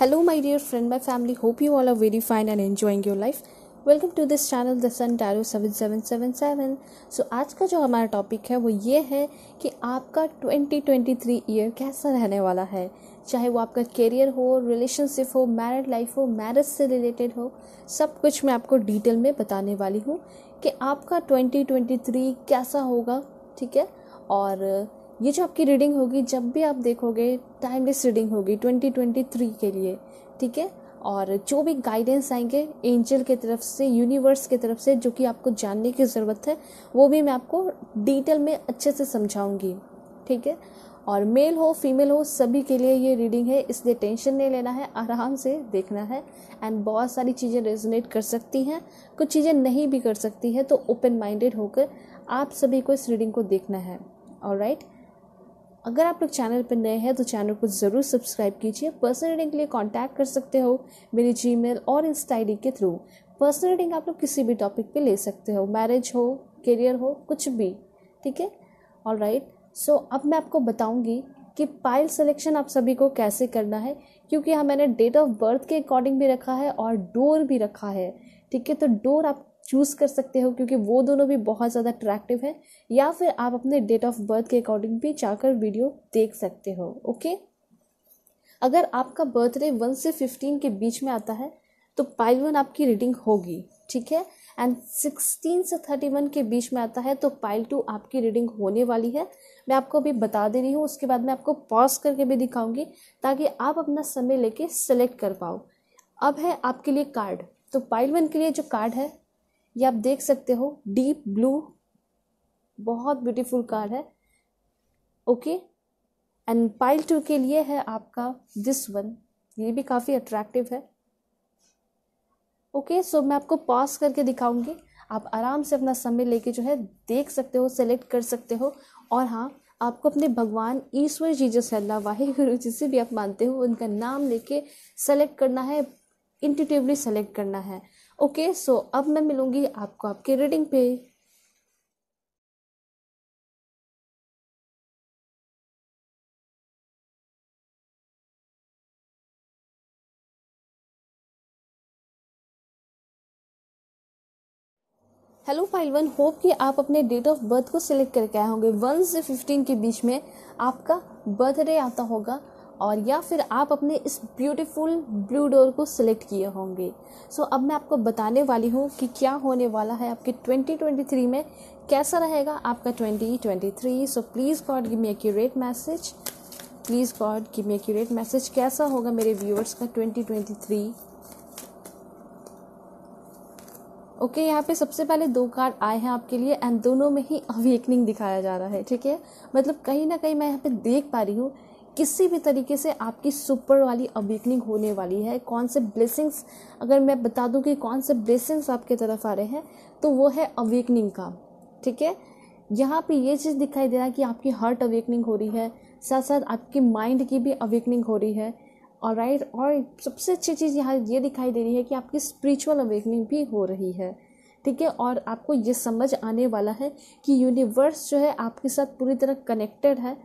Hello my dear friend my family hope you all are very fine and enjoying your life welcome to this channel the sun tarot seven seven seven seven so आज का जो हमारा topic है वो ये है कि आपका ट्वेंटी ट्वेंटी थ्री ईयर कैसा रहने वाला है चाहे वो आपका करियर हो रिलेशनशिप हो मैरिड लाइफ हो मैरिज से रिलेटेड हो सब कुछ मैं आपको डिटेल में बताने वाली हूँ कि आपका ट्वेंटी ट्वेंटी थ्री कैसा होगा ठीक है और ये जो आपकी रीडिंग होगी जब भी आप देखोगे टाइमलेस रीडिंग होगी 2023 के लिए ठीक है और जो भी गाइडेंस आएंगे एंजल के तरफ से यूनिवर्स के तरफ से जो कि आपको जानने की ज़रूरत है वो भी मैं आपको डिटेल में अच्छे से समझाऊंगी ठीक है और मेल हो फीमेल हो सभी के लिए ये रीडिंग है इसलिए टेंशन नहीं लेना है आराम से देखना है एंड बहुत सारी चीज़ें रेजोनेट कर सकती हैं कुछ चीज़ें नहीं भी कर सकती हैं तो ओपन माइंडेड होकर आप सभी को इस रीडिंग को देखना है और राइट right? अगर आप लोग चैनल पर नए हैं तो चैनल को ज़रूर सब्सक्राइब कीजिए पर्सनल रीडिंग के लिए कांटेक्ट कर सकते हो मेरी जीमेल और इंस्टा आई के थ्रू पर्सनल रीडिंग आप लोग किसी भी टॉपिक पे ले सकते हो मैरिज हो करियर हो कुछ भी ठीक है ऑल राइट सो अब मैं आपको बताऊँगी कि पाइल सिलेक्शन आप सभी को कैसे करना है क्योंकि हमें हाँ, मैंने डेट ऑफ बर्थ के अकॉर्डिंग भी रखा है और डोर भी रखा है ठीक है तो डोर आप चूज़ कर सकते हो क्योंकि वो दोनों भी बहुत ज़्यादा अट्रैक्टिव है या फिर आप अपने डेट ऑफ बर्थ के अकॉर्डिंग भी जाकर वीडियो देख सकते हो ओके अगर आपका बर्थडे वन से फिफ्टीन के बीच में आता है तो पाइल वन आपकी रीडिंग होगी ठीक है एंड सिक्सटीन से थर्टी वन के बीच में आता है तो पाइल टू आपकी रीडिंग होने वाली है मैं आपको अभी बता दे रही हूँ उसके बाद मैं आपको पॉज करके भी दिखाऊंगी ताकि आप अपना समय लेके सेलेक्ट कर पाओ अब है आपके लिए कार्ड तो पाइल वन के लिए जो कार्ड है ये आप देख सकते हो डीप ब्लू बहुत ब्यूटीफुल कार है ओके एंड पाइल टू के लिए है आपका दिस वन ये भी काफ़ी अट्रैक्टिव है ओके okay, सो so मैं आपको पॉज करके दिखाऊंगी आप आराम से अपना समय लेके जो है देख सकते हो सेलेक्ट कर सकते हो और हाँ आपको अपने भगवान ईश्वर जीजस अल्लाह वाहि गुरु जिसे भी आप मानते हो उनका नाम लेके सेलेक्ट करना है इंटिटिवली सेलेक्ट करना है ओके okay, सो so अब मैं मिलूंगी आपको आपकी रीडिंग पे हेलो फाइल वन होप कि आप अपने डेट ऑफ बर्थ को सिलेक्ट करके आए होंगे वन से फिफ्टीन के बीच में आपका बर्थडे आता होगा और या फिर आप अपने इस ब्यूटीफुल ब्लू डोर को सिलेक्ट किए होंगे सो अब मैं आपको बताने वाली हूँ कि क्या होने वाला है आपके 2023 में कैसा रहेगा आपका 2023 so please God give me accurate message please God give me accurate message कैसा होगा मेरे व्यूअर्स का 2023 ओके okay, यहाँ पे सबसे पहले दो कार्ड आए हैं आपके लिए एंड दोनों में ही अवेकनिंग दिखाया जा रहा है ठीक है मतलब कहीं ना कहीं मैं यहाँ पे देख पा रही हूँ किसी भी तरीके से आपकी सुपर वाली अवेकनिंग होने वाली है कौन से ब्लेसिंग्स अगर मैं बता दूं कि कौन से ब्लेसिंग्स आपके तरफ आ रहे हैं तो वो है अवेकनिंग का ठीक है यहाँ पे ये चीज़ दिखाई दे रहा है कि आपकी हार्ट अवेकनिंग हो रही है साथ साथ आपकी माइंड की भी अवेकनिंग हो रही है और राइट और सबसे अच्छी चीज़ यहाँ ये दिखाई दे रही है कि आपकी स्पिरिचुअल अवेकनिंग भी हो रही है ठीक है और आपको ये समझ आने वाला है कि यूनिवर्स जो है आपके साथ पूरी तरह कनेक्टेड है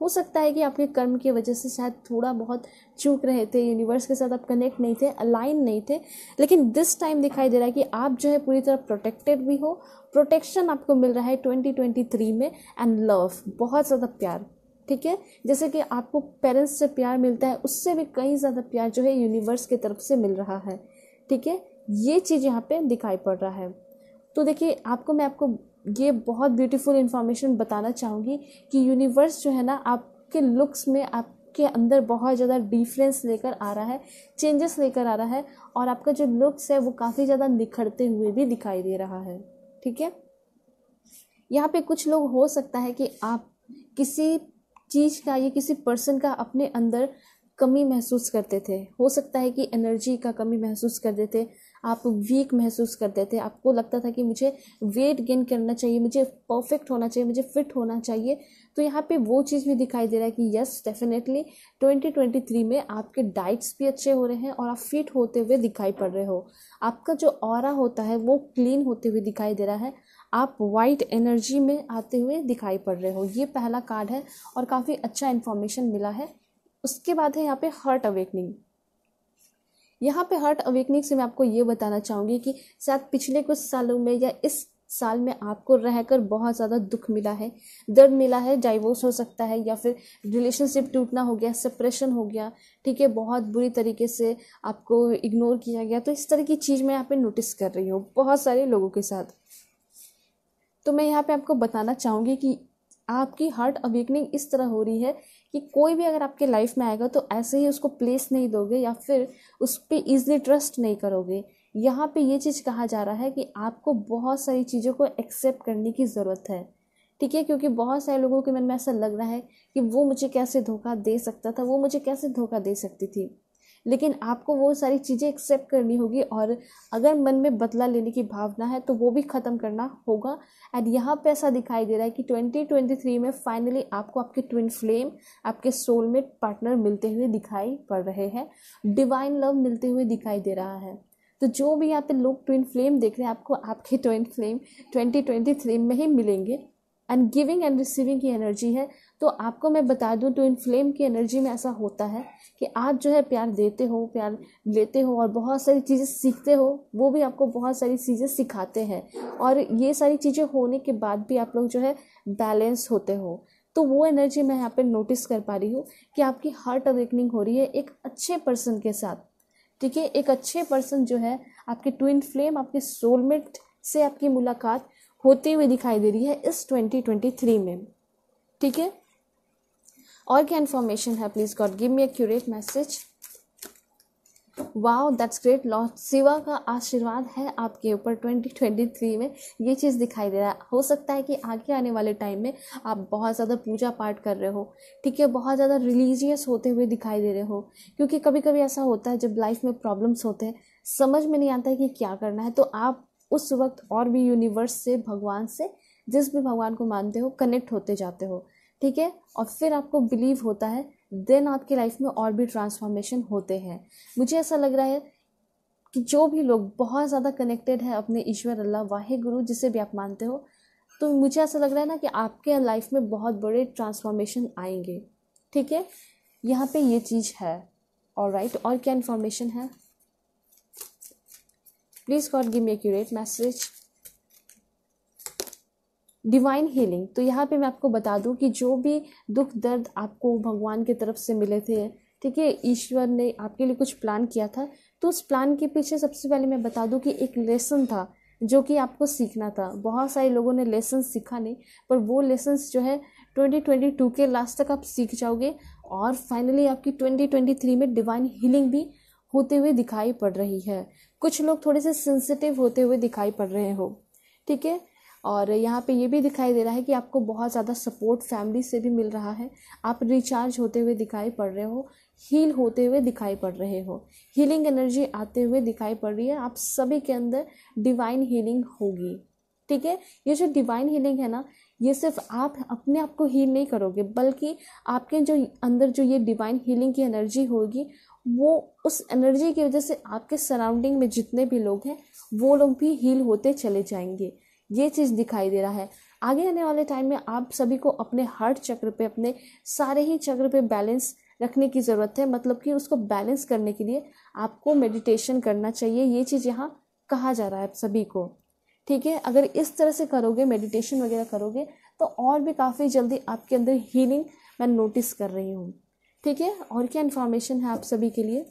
हो सकता है कि आपके कर्म की वजह से शायद थोड़ा बहुत चूक रहे थे यूनिवर्स के साथ आप कनेक्ट नहीं थे अलाइन नहीं थे लेकिन दिस टाइम दिखाई दे रहा है कि आप जो है पूरी तरह प्रोटेक्टेड भी हो प्रोटेक्शन आपको मिल रहा है 2023 में एंड लव बहुत ज़्यादा प्यार ठीक है जैसे कि आपको पेरेंट्स से प्यार मिलता है उससे भी कहीं ज़्यादा प्यार जो है यूनिवर्स की तरफ से मिल रहा है ठीक है ये चीज़ यहाँ पे दिखाई पड़ रहा है तो देखिए आपको मैं आपको ये बहुत ब्यूटीफुल इन्फॉर्मेशन बताना चाहूँगी कि यूनिवर्स जो है ना आपके लुक्स में आप के अंदर बहुत ज़्यादा डिफरेंस लेकर आ रहा है चेंजेस लेकर आ रहा है और आपका जो लुक्स है वो काफ़ी ज़्यादा निखरते हुए भी दिखाई दे रहा है ठीक है यहाँ पे कुछ लोग हो सकता है कि आप किसी चीज़ का या किसी पर्सन का अपने अंदर कमी महसूस करते थे हो सकता है कि एनर्जी का कमी महसूस करते थे आप वीक महसूस करते थे आपको लगता था कि मुझे वेट गेन करना चाहिए मुझे परफेक्ट होना चाहिए मुझे फिट होना चाहिए तो यहाँ पे वो चीज़ भी दिखाई दे रहा है कि यस डेफिनेटली 2023 में आपके डाइट्स भी अच्छे हो रहे हैं और आप फिट होते हुए दिखाई पड़ रहे हो आपका जो और होता है वो क्लीन होते हुए दिखाई दे रहा है आप वाइट एनर्जी में आते हुए दिखाई पड़ रहे हो ये पहला कार्ड है और काफ़ी अच्छा इन्फॉर्मेशन मिला है उसके बाद है यहाँ पे हर्ट अवेकनिंग यहाँ पे हार्ट अवेकनिंग से मैं आपको ये बताना चाहूँगी कि शायद पिछले कुछ सालों में या इस साल में आपको रहकर बहुत ज़्यादा दुख मिला है दर्द मिला है डाइवोर्स हो सकता है या फिर रिलेशनशिप टूटना हो गया सप्रेशन हो गया ठीक है बहुत बुरी तरीके से आपको इग्नोर किया गया तो इस तरह की चीज़ मैं यहाँ पे नोटिस कर रही हूँ बहुत सारे लोगों के साथ तो मैं यहाँ पे आपको बताना चाहूँगी कि आपकी हार्ट अवेकनिंग इस तरह हो रही है कि कोई भी अगर आपके लाइफ में आएगा तो ऐसे ही उसको प्लेस नहीं दोगे या फिर उस पर ईजली ट्रस्ट नहीं करोगे यहाँ पे ये चीज़ कहा जा रहा है कि आपको बहुत सारी चीज़ों को एक्सेप्ट करने की ज़रूरत है ठीक है क्योंकि बहुत सारे लोगों के मन में ऐसा लग रहा है कि वो मुझे कैसे धोखा दे सकता था वो मुझे कैसे धोखा दे सकती थी लेकिन आपको वो सारी चीज़ें एक्सेप्ट करनी होगी और अगर मन में बदला लेने की भावना है तो वो भी ख़त्म करना होगा एंड यहाँ पे ऐसा दिखाई दे रहा है कि 2023 में फाइनली आपको आपके ट्विन फ्लेम आपके सोलमेट पार्टनर मिलते हुए दिखाई पड़ रहे हैं डिवाइन लव मिलते हुए दिखाई दे रहा है तो जो भी यहाँ पे लोग ट्विन फ्लेम देख रहे हैं आपको आपके ट्विन फ्लेम 2023 में ही मिलेंगे एंड गिविंग एंड रिसीविंग की एनर्जी है तो आपको मैं बता दूं तो इन फ्लेम की एनर्जी में ऐसा होता है कि आप जो है प्यार देते हो प्यार लेते हो और बहुत सारी चीज़ें सीखते हो वो भी आपको बहुत सारी चीज़ें सिखाते हैं और ये सारी चीज़ें होने के बाद भी आप लोग जो है बैलेंस होते हो तो वो एनर्जी मैं यहाँ पे नोटिस कर पा रही हूँ कि आपकी हार्ट अवेकनिंग हो रही है एक अच्छे पर्सन के साथ ठीक है एक अच्छे पर्सन जो है आपके ट्विन फ्लेम आपके सोलमेट से आपकी मुलाकात होती हुई दिखाई दे रही है इस 2023 में ठीक है और क्या इन्फॉर्मेशन है please God give me accurate message wow that's great lord Shiva का आशीर्वाद है आपके ऊपर 2023 में ये चीज़ दिखाई दे रहा है हो सकता है कि आगे आने वाले टाइम में आप बहुत ज़्यादा पूजा पाठ कर रहे हो ठीक है बहुत ज़्यादा रिलीजियस होते हुए दिखाई दे रहे हो क्योंकि कभी कभी ऐसा होता है जब लाइफ में प्रॉब्लम्स होते हैं समझ में नहीं आता है कि क्या करना है तो आप उस वक्त और भी यूनिवर्स से भगवान से जिस भी भगवान को मानते हो कनेक्ट होते जाते हो ठीक है और फिर आपको बिलीव होता है देन आपकी लाइफ में और भी ट्रांसफॉर्मेशन होते हैं मुझे ऐसा लग रहा है कि जो भी लोग बहुत ज़्यादा कनेक्टेड है अपने ईश्वर अल्लाह वाहे गुरु जिसे भी आप मानते हो तो मुझे ऐसा लग रहा है ना कि आपके लाइफ में बहुत बड़े ट्रांसफॉर्मेशन आएंगे ठीक है यहाँ पे ये चीज़ है और राइट और क्या इन्फॉर्मेशन है please God give me accurate message divine healing तो यहाँ पे मैं आपको बता दूँ कि जो भी दुख दर्द आपको भगवान की तरफ से मिले थे ठीक है ईश्वर ने आपके लिए कुछ प्लान किया था तो उस प्लान के पीछे सबसे पहले मैं बता दूँ कि एक लेसन था जो कि आपको सीखना था बहुत सारे लोगों ने लेसन सीखा नहीं पर वो लेसन्स जो है 2022 के लास्ट तक आप सीख जाओगे और फाइनली आपकी 2023 में डिवाइन हीलिंग भी होते हुए दिखाई पड़ रही है कुछ लोग थोड़े से सेंसिटिव होते हुए दिखाई पड़ रहे हो ठीक है और यहाँ पे ये भी दिखाई दे रहा है कि आपको बहुत ज़्यादा सपोर्ट फैमिली से भी मिल रहा है आप रिचार्ज होते हुए दिखाई पड़ रहे हो हील होते हुए दिखाई पड़ रहे हो हीलिंग एनर्जी आते हुए दिखाई पड़ रही है आप सभी के अंदर डिवाइन हीलिंग होगी ठीक है ये जो डिवाइन हीलिंग है ना ये सिर्फ आप अपने आप को हील नहीं करोगे बल्कि आपके जो अंदर जो ये डिवाइन हीलिंग की एनर्जी होगी वो उस एनर्जी की वजह से आपके सराउंडिंग में जितने भी लोग हैं वो लोग भी हील होते चले जाएंगे ये चीज़ दिखाई दे रहा है आगे आने वाले टाइम में आप सभी को अपने हर चक्र पे अपने सारे ही चक्र पे बैलेंस रखने की ज़रूरत है मतलब कि उसको बैलेंस करने के लिए आपको मेडिटेशन करना चाहिए ये चीज़ यहाँ कहा जा रहा है सभी को ठीक है अगर इस तरह से करोगे मेडिटेशन वगैरह करोगे तो और भी काफ़ी जल्दी आपके अंदर हीलिंग मैं नोटिस कर रही हूँ ठीक है और क्या इन्फॉर्मेशन है आप सभी के लिए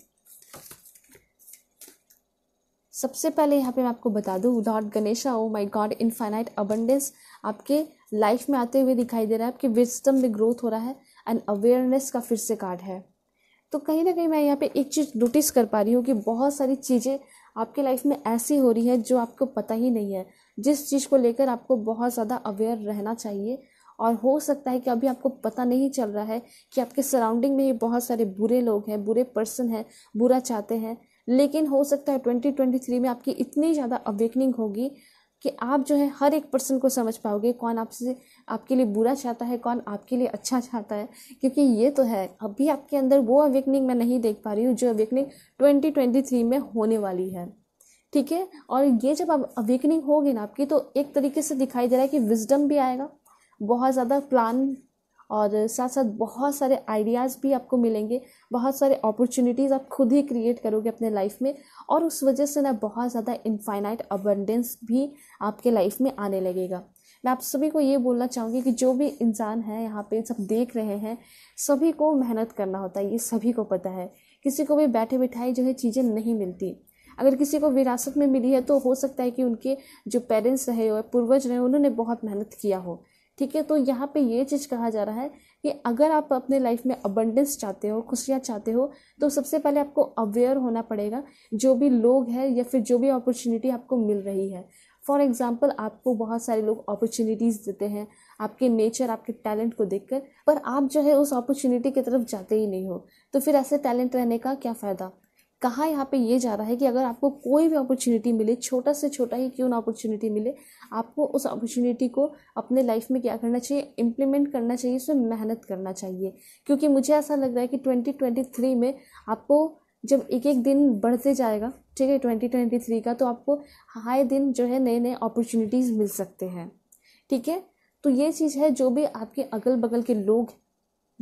सबसे पहले यहाँ पे मैं आपको बता दूँ lord Ganesha oh my God infinite abundance आपके लाइफ में आते हुए दिखाई दे रहा है आपके विजडम में ग्रोथ हो रहा है एंड अवेयरनेस का फिर से कार्ड है तो कहीं ना कहीं मैं यहाँ पे एक चीज़ नोटिस कर पा रही हूँ कि बहुत सारी चीज़ें आपके लाइफ में ऐसी हो रही है जो आपको पता ही नहीं है जिस चीज़ को लेकर आपको बहुत ज़्यादा अवेयर रहना चाहिए और हो सकता है कि अभी आपको पता नहीं चल रहा है कि आपके सराउंडिंग में ही बहुत सारे बुरे लोग हैं बुरे पर्सन हैं बुरा चाहते हैं लेकिन हो सकता है 2023 में आपकी इतनी ज़्यादा अवेकनिंग होगी कि आप जो है हर एक पर्सन को समझ पाओगे कौन आपसे आपके लिए बुरा चाहता है कौन आपके लिए अच्छा चाहता है क्योंकि ये तो है अभी आपके अंदर वो अवेकनिंग मैं नहीं देख पा रही हूँ जो अवेकनिंग 2023 में होने वाली है ठीक है और ये जब आप अवेकनिंग होगी ना आपकी तो एक तरीके से दिखाई दे रहा है कि विजडम भी आएगा बहुत ज़्यादा प्लान और साथ साथ बहुत सारे आइडियाज़ भी आपको मिलेंगे बहुत सारे अपॉर्चुनिटीज़ आप खुद ही क्रिएट करोगे अपने लाइफ में और उस वजह से ना बहुत ज़्यादा इनफाइनाइट अबंडेंस भी आपके लाइफ में आने लगेगा मैं आप सभी को ये बोलना चाहूँगी कि जो भी इंसान है यहाँ पे सब देख रहे हैं सभी को मेहनत करना होता है ये सभी को पता है किसी को भी बैठे बिठाई जो है चीज़ें नहीं मिलती अगर किसी को विरासत में मिली है तो हो सकता है कि उनके जो पेरेंट्स रहे हो पूर्वज रहे उन्होंने बहुत मेहनत किया हो ठीक है तो यहाँ पे ये चीज़ कहा जा रहा है कि अगर आप अपने लाइफ में अबंडेंस चाहते हो खुशियाँ चाहते हो तो सबसे पहले आपको अवेयर होना पड़ेगा जो भी लोग हैं या फिर जो भी अपॉर्चुनिटी आपको मिल रही है फॉर एग्ज़ाम्पल आपको बहुत सारे लोग अपॉर्चुनिटीज़ देते हैं आपके नेचर आपके टैलेंट को देखकर पर आप जो है उस अपॉर्चुनिटी की तरफ जाते ही नहीं हो तो फिर ऐसे टैलेंट रहने का क्या फ़ायदा कहा यहाँ पे ये जा रहा है कि अगर आपको कोई भी अपॉर्चुनिटी मिले छोटा से छोटा ही क्यों ना अपॉर्चुनिटी मिले आपको उस अपॉर्चुनिटी को अपने लाइफ में क्या करना चाहिए इम्प्लीमेंट करना चाहिए उसमें मेहनत करना चाहिए क्योंकि मुझे ऐसा लग रहा है कि 2023 में आपको जब एक एक दिन बढ़ते जाएगा ठीक है 2023 का तो आपको हाई दिन जो है नए नए अपॉर्चुनिटीज़ मिल सकते हैं ठीक है तो ये चीज़ है जो भी आपके अगल बगल के लोग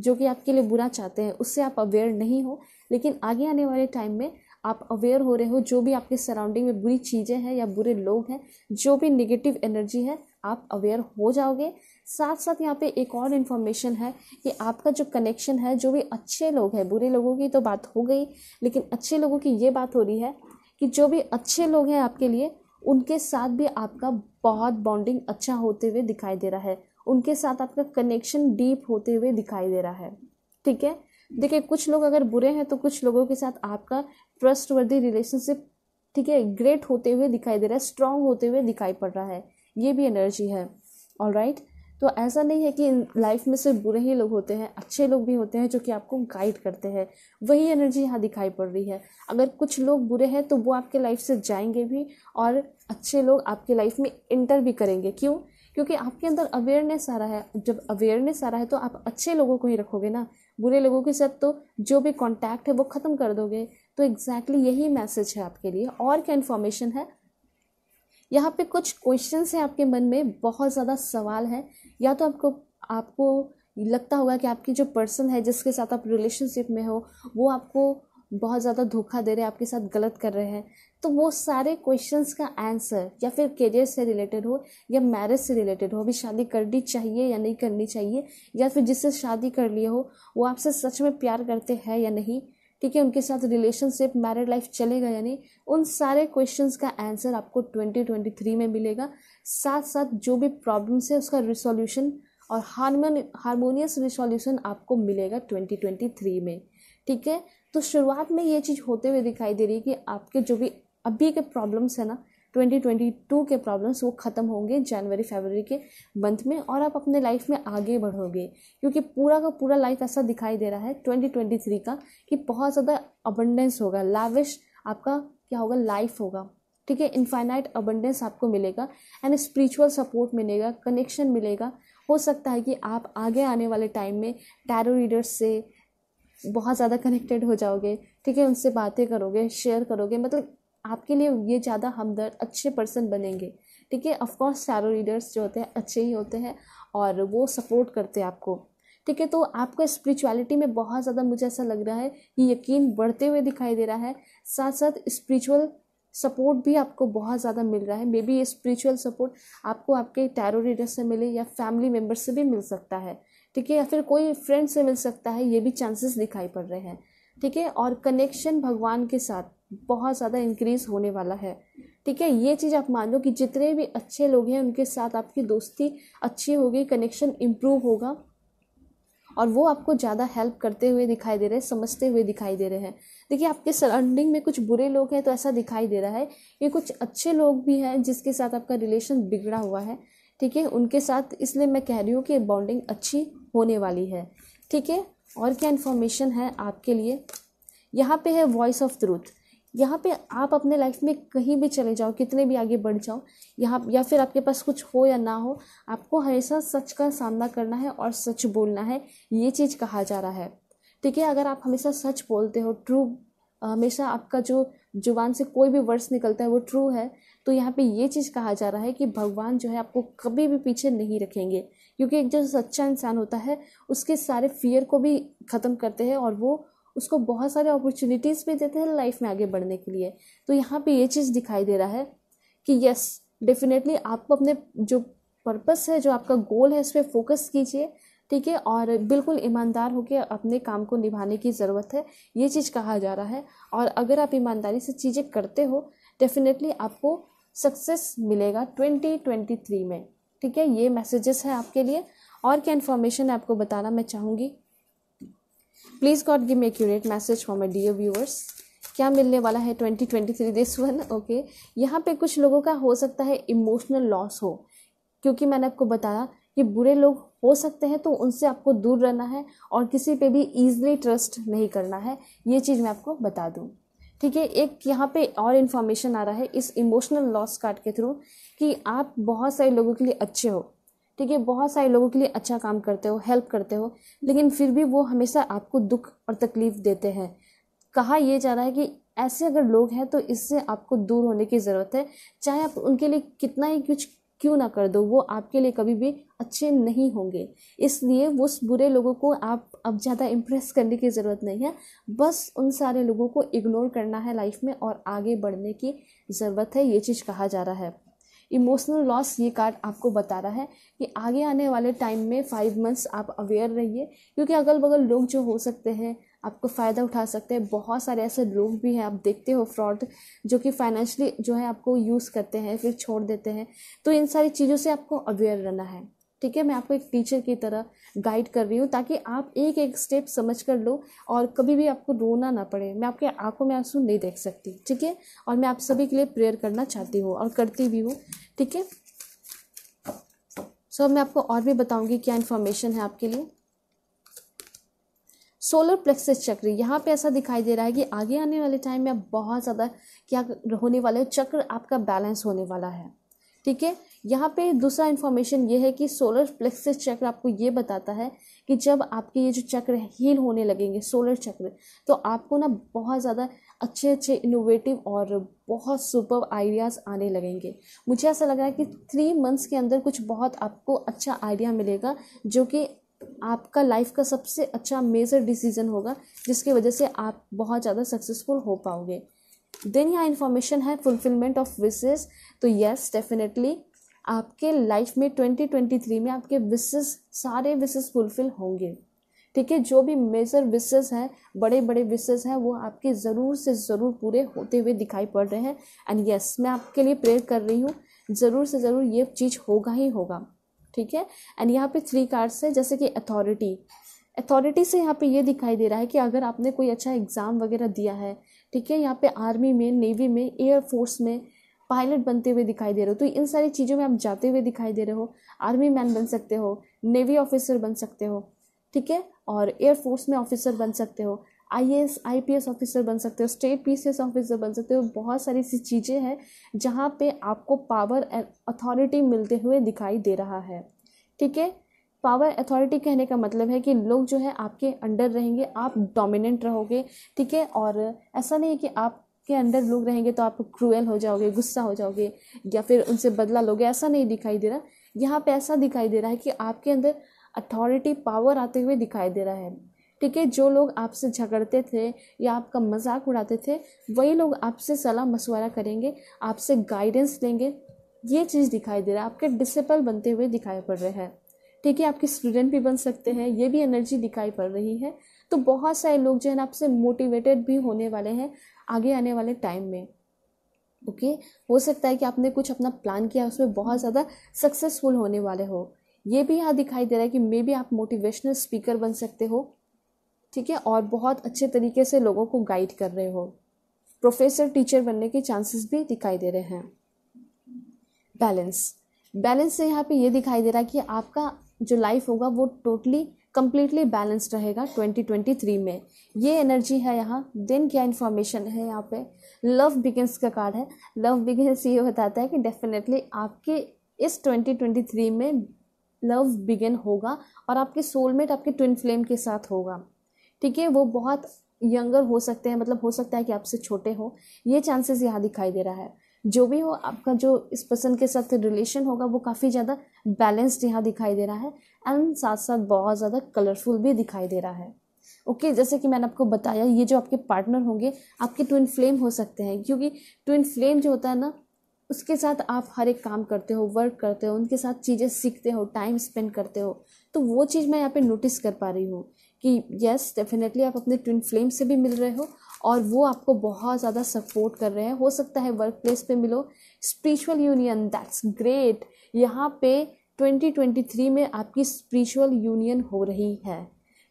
जो कि आपके लिए बुरा चाहते हैं उससे आप अवेयर नहीं हो लेकिन आगे आने वाले टाइम में आप अवेयर हो रहे हो जो भी आपके सराउंडिंग में बुरी चीज़ें हैं या बुरे लोग हैं जो भी निगेटिव एनर्जी है आप अवेयर हो जाओगे साथ साथ यहाँ पे एक और इन्फॉर्मेशन है कि आपका जो कनेक्शन है जो भी अच्छे लोग हैं बुरे लोगों की तो बात हो गई लेकिन अच्छे लोगों की ये बात हो रही है कि जो भी अच्छे लोग हैं आपके लिए उनके साथ भी आपका बहुत बॉन्डिंग अच्छा होते हुए दिखाई दे रहा है उनके साथ आपका कनेक्शन डीप होते हुए दिखाई दे रहा है ठीक है देखिए कुछ लोग अगर बुरे हैं तो कुछ लोगों के साथ आपका ट्रस्ट वर्दी रिलेशनशिप ठीक है ग्रेट होते हुए दिखाई दे रहा है स्ट्रांग होते हुए दिखाई पड़ रहा है ये भी एनर्जी है ऑल राइट तो ऐसा नहीं है कि लाइफ में सिर्फ बुरे ही लोग होते हैं अच्छे लोग भी होते हैं जो कि आपको गाइड करते हैं वही एनर्जी यहाँ दिखाई पड़ रही है अगर कुछ लोग बुरे हैं तो वो आपके लाइफ से जाएंगे भी और अच्छे लोग आपके लाइफ में इंटर भी करेंगे क्यों क्योंकि आपके अंदर अवेयरनेस आ रहा है जब अवेयरनेस आ रहा है तो आप अच्छे लोगों को ही रखोगे ना बुरे लोगों के साथ तो जो भी कॉन्टैक्ट है वो ख़त्म कर दोगे तो एग्जैक्टली exactly यही मैसेज है आपके लिए और क्या इन्फॉर्मेशन है यहाँ पे कुछ क्वेश्चंस हैं आपके मन में बहुत ज़्यादा सवाल है या तो आपको आपको लगता होगा कि आपकी जो पर्सन है जिसके साथ आप रिलेशनशिप में हो वो आपको बहुत ज़्यादा धोखा दे रहे हैं आपके साथ गलत कर रहे हैं तो वो सारे क्वेश्चंस का आंसर या फिर करियर से रिलेटेड हो या मैरिज से रिलेटेड हो अभी शादी करनी चाहिए या नहीं करनी चाहिए या फिर जिससे शादी कर लिए हो वो आपसे सच में प्यार करते हैं या नहीं ठीक है उनके साथ रिलेशनशिप मैरिड लाइफ चलेगा या नहीं उन सारे क्वेश्चंस का आंसर आपको 2023 में मिलेगा साथ साथ जो भी प्रॉब्लम्स है उसका रिसोल्यूशन और हारमोन हारमोनियस रिसोल्यूशन आपको मिलेगा 2023 में ठीक है तो शुरुआत में ये चीज़ होते हुए दिखाई दे रही है कि आपके जो भी अभी के प्रॉब्लम्स है ना 2022 के प्रॉब्लम्स वो ख़त्म होंगे जनवरी फरवरी के मंथ में और आप अपने लाइफ में आगे बढ़ोगे क्योंकि पूरा का पूरा लाइफ ऐसा दिखाई दे रहा है 2023 का कि बहुत ज़्यादा अबंडेंस होगा लाविश आपका क्या होगा लाइफ होगा ठीक है इनफाइनाइट अबंडेंस आपको मिलेगा एंड स्पिरिचुअल सपोर्ट मिलेगा कनेक्शन मिलेगा हो सकता है कि आप आगे आने वाले टाइम में टैरो रीडर्स से बहुत ज़्यादा कनेक्टेड हो जाओगे ठीक है उनसे बातें करोगे शेयर करोगे मतलब आपके लिए ये ज़्यादा हमदर्द अच्छे पर्सन बनेंगे ठीक है ऑफकोर्स टैरो रीडर्स जो होते हैं अच्छे ही होते हैं और वो सपोर्ट करते हैं आपको ठीक है तो आपका स्पिरिचुअलिटी में बहुत ज़्यादा मुझे ऐसा लग रहा है कि यकीन बढ़ते हुए दिखाई दे रहा है साथ साथ स्पिरिचुअल सपोर्ट भी आपको बहुत ज़्यादा मिल रहा है मे बी ये स्पिरिचुअल सपोर्ट आपको आपके टैरो रीडर से मिले या फैमिली मेम्बर से भी मिल सकता है ठीक है या फिर कोई फ्रेंड से मिल सकता है ये भी चांसेस दिखाई पड़ रहे हैं ठीक है और कनेक्शन भगवान के साथ बहुत ज़्यादा इंक्रीज़ होने वाला है ठीक है ये चीज़ आप मान लो कि जितने भी अच्छे लोग हैं उनके साथ आपकी दोस्ती अच्छी होगी कनेक्शन इम्प्रूव होगा और वो आपको ज़्यादा हेल्प करते हुए दिखाई दे रहे हैं समझते हुए दिखाई दे रहे हैं देखिए आपके सराउंडिंग में कुछ बुरे लोग हैं तो ऐसा दिखाई दे रहा है ये कुछ अच्छे लोग भी हैं जिसके साथ आपका रिलेशन बिगड़ा हुआ है ठीक है उनके साथ इसलिए मैं कह रही हूँ कि बॉन्डिंग अच्छी होने वाली है ठीक है और क्या इन्फॉर्मेशन है आपके लिए यहाँ पे है वॉइस ऑफ ट्रूथ यहाँ पे आप अपने लाइफ में कहीं भी चले जाओ कितने भी आगे बढ़ जाओ यहाँ या फिर आपके पास कुछ हो या ना हो आपको हमेशा सच का सामना करना है और सच बोलना है ये चीज़ कहा जा रहा है ठीक है अगर आप हमेशा सच बोलते हो ट्रू हमेशा आपका जो जुबान से कोई भी वर्ड्स निकलता है वो ट्रू है तो यहाँ पे ये चीज़ कहा जा रहा है कि भगवान जो है आपको कभी भी पीछे नहीं रखेंगे क्योंकि एक जो सच्चा इंसान होता है उसके सारे फियर को भी ख़त्म करते हैं और वो उसको बहुत सारे अपॉर्चुनिटीज़ भी देते हैं लाइफ में आगे बढ़ने के लिए तो यहाँ पे ये चीज़ दिखाई दे रहा है कि यस डेफिनेटली आपको अपने जो पर्पस है जो आपका गोल है उस पर फोकस कीजिए ठीक है और बिल्कुल ईमानदार होकर अपने काम को निभाने की ज़रूरत है ये चीज़ कहा जा रहा है और अगर आप ईमानदारी से चीज़ें करते हो डेफिनेटली आपको सक्सेस मिलेगा ट्वेंटी ट्वेंटी थ्री में ठीक है ये मैसेजेस हैं आपके लिए और क्या इन्फॉर्मेशन आपको बताना मैं चाहूँगी please God give me accurate message for my dear viewers क्या मिलने वाला है twenty twenty three this one okay यहाँ पे कुछ लोगों का हो सकता है इमोशनल लॉस हो क्योंकि मैंने आपको बताया कि बुरे लोग हो सकते हैं तो उनसे आपको दूर रहना है और किसी पे भी ईजली ट्रस्ट नहीं करना है ये चीज़ मैं आपको बता दूँ ठीक है एक यहाँ पे और इन्फॉर्मेशन आ रहा है इस इमोशनल लॉस कार्ड के थ्रू कि आप बहुत सारे लोगों के लिए अच्छे हो ठीक है बहुत सारे लोगों के लिए अच्छा काम करते हो हेल्प करते हो लेकिन फिर भी वो हमेशा आपको दुख और तकलीफ़ देते हैं कहा यह जा रहा है कि ऐसे अगर लोग हैं तो इससे आपको दूर होने की ज़रूरत है चाहे आप उनके लिए कितना ही कुछ क्यों ना कर दो वो आपके लिए कभी भी अच्छे नहीं होंगे इसलिए उस बुरे लोगों को आप अब ज़्यादा इम्प्रेस करने की ज़रूरत नहीं है बस उन सारे लोगों को इग्नोर करना है लाइफ में और आगे बढ़ने की ज़रूरत है ये चीज़ कहा जा रहा है इमोशनल लॉस ये कार्ड आपको बता रहा है कि आगे आने वाले टाइम में फाइव मंथ्स आप अवेयर रहिए क्योंकि अगल बगल लोग जो हो सकते हैं आपको फ़ायदा उठा सकते हैं बहुत सारे ऐसे लोग भी हैं आप देखते हो फ्रॉड जो कि फाइनेंशली जो है आपको यूज़ करते हैं फिर छोड़ देते हैं तो इन सारी चीज़ों से आपको अवेयर रहना है ठीक है मैं आपको एक टीचर की तरह गाइड कर रही हूँ ताकि आप एक एक स्टेप समझ कर लो और कभी भी आपको रोना ना पड़े मैं आपके आंखों में आंसू नहीं देख सकती ठीक है और मैं आप सभी के लिए प्रेयर करना चाहती हूँ और करती भी हूँ ठीक है सो मैं आपको और भी बताऊंगी क्या इन्फॉर्मेशन है आपके लिए सोलर प्लेक्सिस चक्र यहाँ पे ऐसा दिखाई दे रहा है कि आगे आने वाले टाइम में आप बहुत ज़्यादा क्या होने वाले है चक्र आपका बैलेंस होने वाला है ठीक है यहाँ पे दूसरा इन्फॉर्मेशन ये है कि सोलर प्लेक्सिस चक्र आपको ये बताता है कि जब आपके ये जो चक्र हील होने लगेंगे सोलर चक्र तो आपको ना बहुत ज़्यादा अच्छे अच्छे इनोवेटिव और बहुत सुपर आइडियाज़ आने लगेंगे मुझे ऐसा लग रहा है कि थ्री मंथ्स के अंदर कुछ बहुत आपको अच्छा आइडिया मिलेगा जो कि आपका लाइफ का सबसे अच्छा मेजर डिसीजन होगा जिसकी वजह से आप बहुत ज़्यादा सक्सेसफुल हो पाओगे देन यहाँ इन्फॉर्मेशन है फुलफिलमेंट ऑफ विशेज तो यस डेफिनेटली आपके लाइफ में 2023 में आपके विशेज सारे विशेज फुलफिल होंगे ठीक है जो भी मेजर विशेष हैं बड़े बड़े विशेष हैं वो आपके ज़रूर से ज़रूर पूरे होते हुए दिखाई पड़ रहे हैं एंड यस मैं आपके लिए प्रेयर कर रही हूँ ज़रूर से ज़रूर ये चीज़ होगा ही होगा ठीक है एंड यहाँ पे थ्री कार्ड्स है जैसे कि अथॉरिटी अथॉरिटी से यहाँ पे ये दिखाई दे रहा है कि अगर आपने कोई अच्छा एग्ज़ाम वगैरह दिया है ठीक है यहाँ पे आर्मी में नेवी में एयरफोर्स में पायलट बनते हुए दिखाई दे रहे हो तो इन सारी चीज़ों में आप जाते हुए दिखाई दे रहे हो आर्मी मैन बन सकते हो नेवी ऑफिसर बन सकते हो ठीक है और एयरफोर्स में ऑफिसर बन सकते हो आईएएस आईपीएस ऑफिसर बन सकते हो स्टेट पीसीएस ऑफिसर बन सकते हो बहुत सारी ऐसी चीज़ें हैं जहाँ पे आपको पावर एंड अथॉरिटी मिलते हुए दिखाई दे रहा है ठीक है पावर अथॉरिटी कहने का मतलब है कि लोग जो है आपके अंडर रहेंगे आप डोमिनेंट रहोगे ठीक है और ऐसा नहीं है कि आप के अंडर लोग रहेंगे तो आप क्रूएल हो जाओगे गुस्सा हो जाओगे या फिर उनसे बदला लोगे ऐसा नहीं दिखाई दे रहा यहाँ पे ऐसा दिखाई दे रहा है कि आपके अंदर अथॉरिटी पावर आते हुए दिखाई दे रहा है ठीक है जो लोग आपसे झगड़ते थे या आपका मजाक उड़ाते थे वही लोग आपसे सलाह मशवरा करेंगे आपसे गाइडेंस लेंगे ये चीज़ दिखाई दे रहा है आपके डिसिपल बनते हुए दिखाई पड़ रहे हैं ठीक है आपके स्टूडेंट भी बन सकते हैं ये भी एनर्जी दिखाई पड़ रही है तो बहुत सारे लोग जो है ना आपसे मोटिवेटेड भी होने वाले हैं आगे आने वाले टाइम में ओके हो सकता है कि आपने कुछ अपना प्लान किया उसमें बहुत ज़्यादा सक्सेसफुल होने वाले हो ये भी यहाँ दिखाई दे रहा है कि मे बी आप मोटिवेशनल स्पीकर बन सकते हो ठीक है और बहुत अच्छे तरीके से लोगों को गाइड कर रहे हो प्रोफेसर टीचर बनने के चांसेस भी दिखाई दे रहे हैं बैलेंस बैलेंस से यहाँ पे ये दिखाई दे रहा है कि आपका जो लाइफ होगा वो टोटली कम्प्लीटली बैलेंस्ड रहेगा 2023 में ये एनर्जी है यहाँ देन क्या इन्फॉर्मेशन है यहाँ पे लव बिगिंस का कार्ड है लव बिगिंस ये बताता है कि डेफिनेटली आपके इस 2023 में लव बिगिन होगा और आपके सोलमेट आपके ट्विन फ्लेम के साथ होगा ठीक है वो बहुत यंगर हो सकते हैं मतलब हो सकता है कि आपसे छोटे हो ये चांसेस यहाँ दिखाई दे रहा है जो भी हो आपका जो इस पर्सन के साथ रिलेशन होगा वो काफ़ी ज़्यादा बैलेंस्ड यहाँ दिखाई दे रहा है एंड साथ साथ बहुत ज़्यादा कलरफुल भी दिखाई दे रहा है ओके okay, जैसे कि मैंने आपको बताया ये जो आपके पार्टनर होंगे आपके ट्विन फ्लेम हो सकते हैं क्योंकि ट्विन फ्लेम जो होता है ना उसके साथ आप हर एक काम करते हो वर्क करते हो उनके साथ चीज़ें सीखते हो टाइम स्पेंड करते हो तो वो चीज़ मैं यहाँ पे नोटिस कर पा रही हूँ कि यस डेफिनेटली आप अपने ट्विन फ्लेम से भी मिल रहे हो और वो आपको बहुत ज़्यादा सपोर्ट कर रहे हैं हो सकता है वर्क प्लेस पर मिलो स्पिरिचुअल यूनियन दैट्स ग्रेट यहाँ पे 2023 में आपकी स्पिरिचुअल यूनियन हो रही है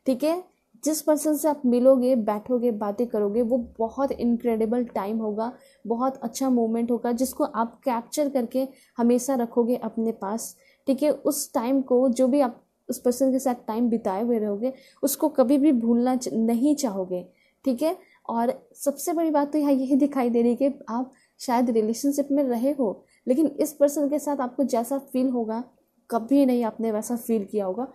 ठीक है जिस पर्सन से आप मिलोगे बैठोगे बातें करोगे वो बहुत इनक्रेडिबल टाइम होगा बहुत अच्छा मोमेंट होगा जिसको आप कैप्चर करके हमेशा रखोगे अपने पास ठीक है उस टाइम को जो भी आप उस पर्सन के साथ टाइम बिताए हुए रहोगे उसको कभी भी भूलना नहीं चाहोगे ठीक है और सबसे बड़ी बात तो यहाँ यही दिखाई दे रही है कि आप शायद रिलेशनशिप में रहे हो लेकिन इस पर्सन के साथ आपको जैसा फील होगा कभी नहीं आपने वैसा फील किया होगा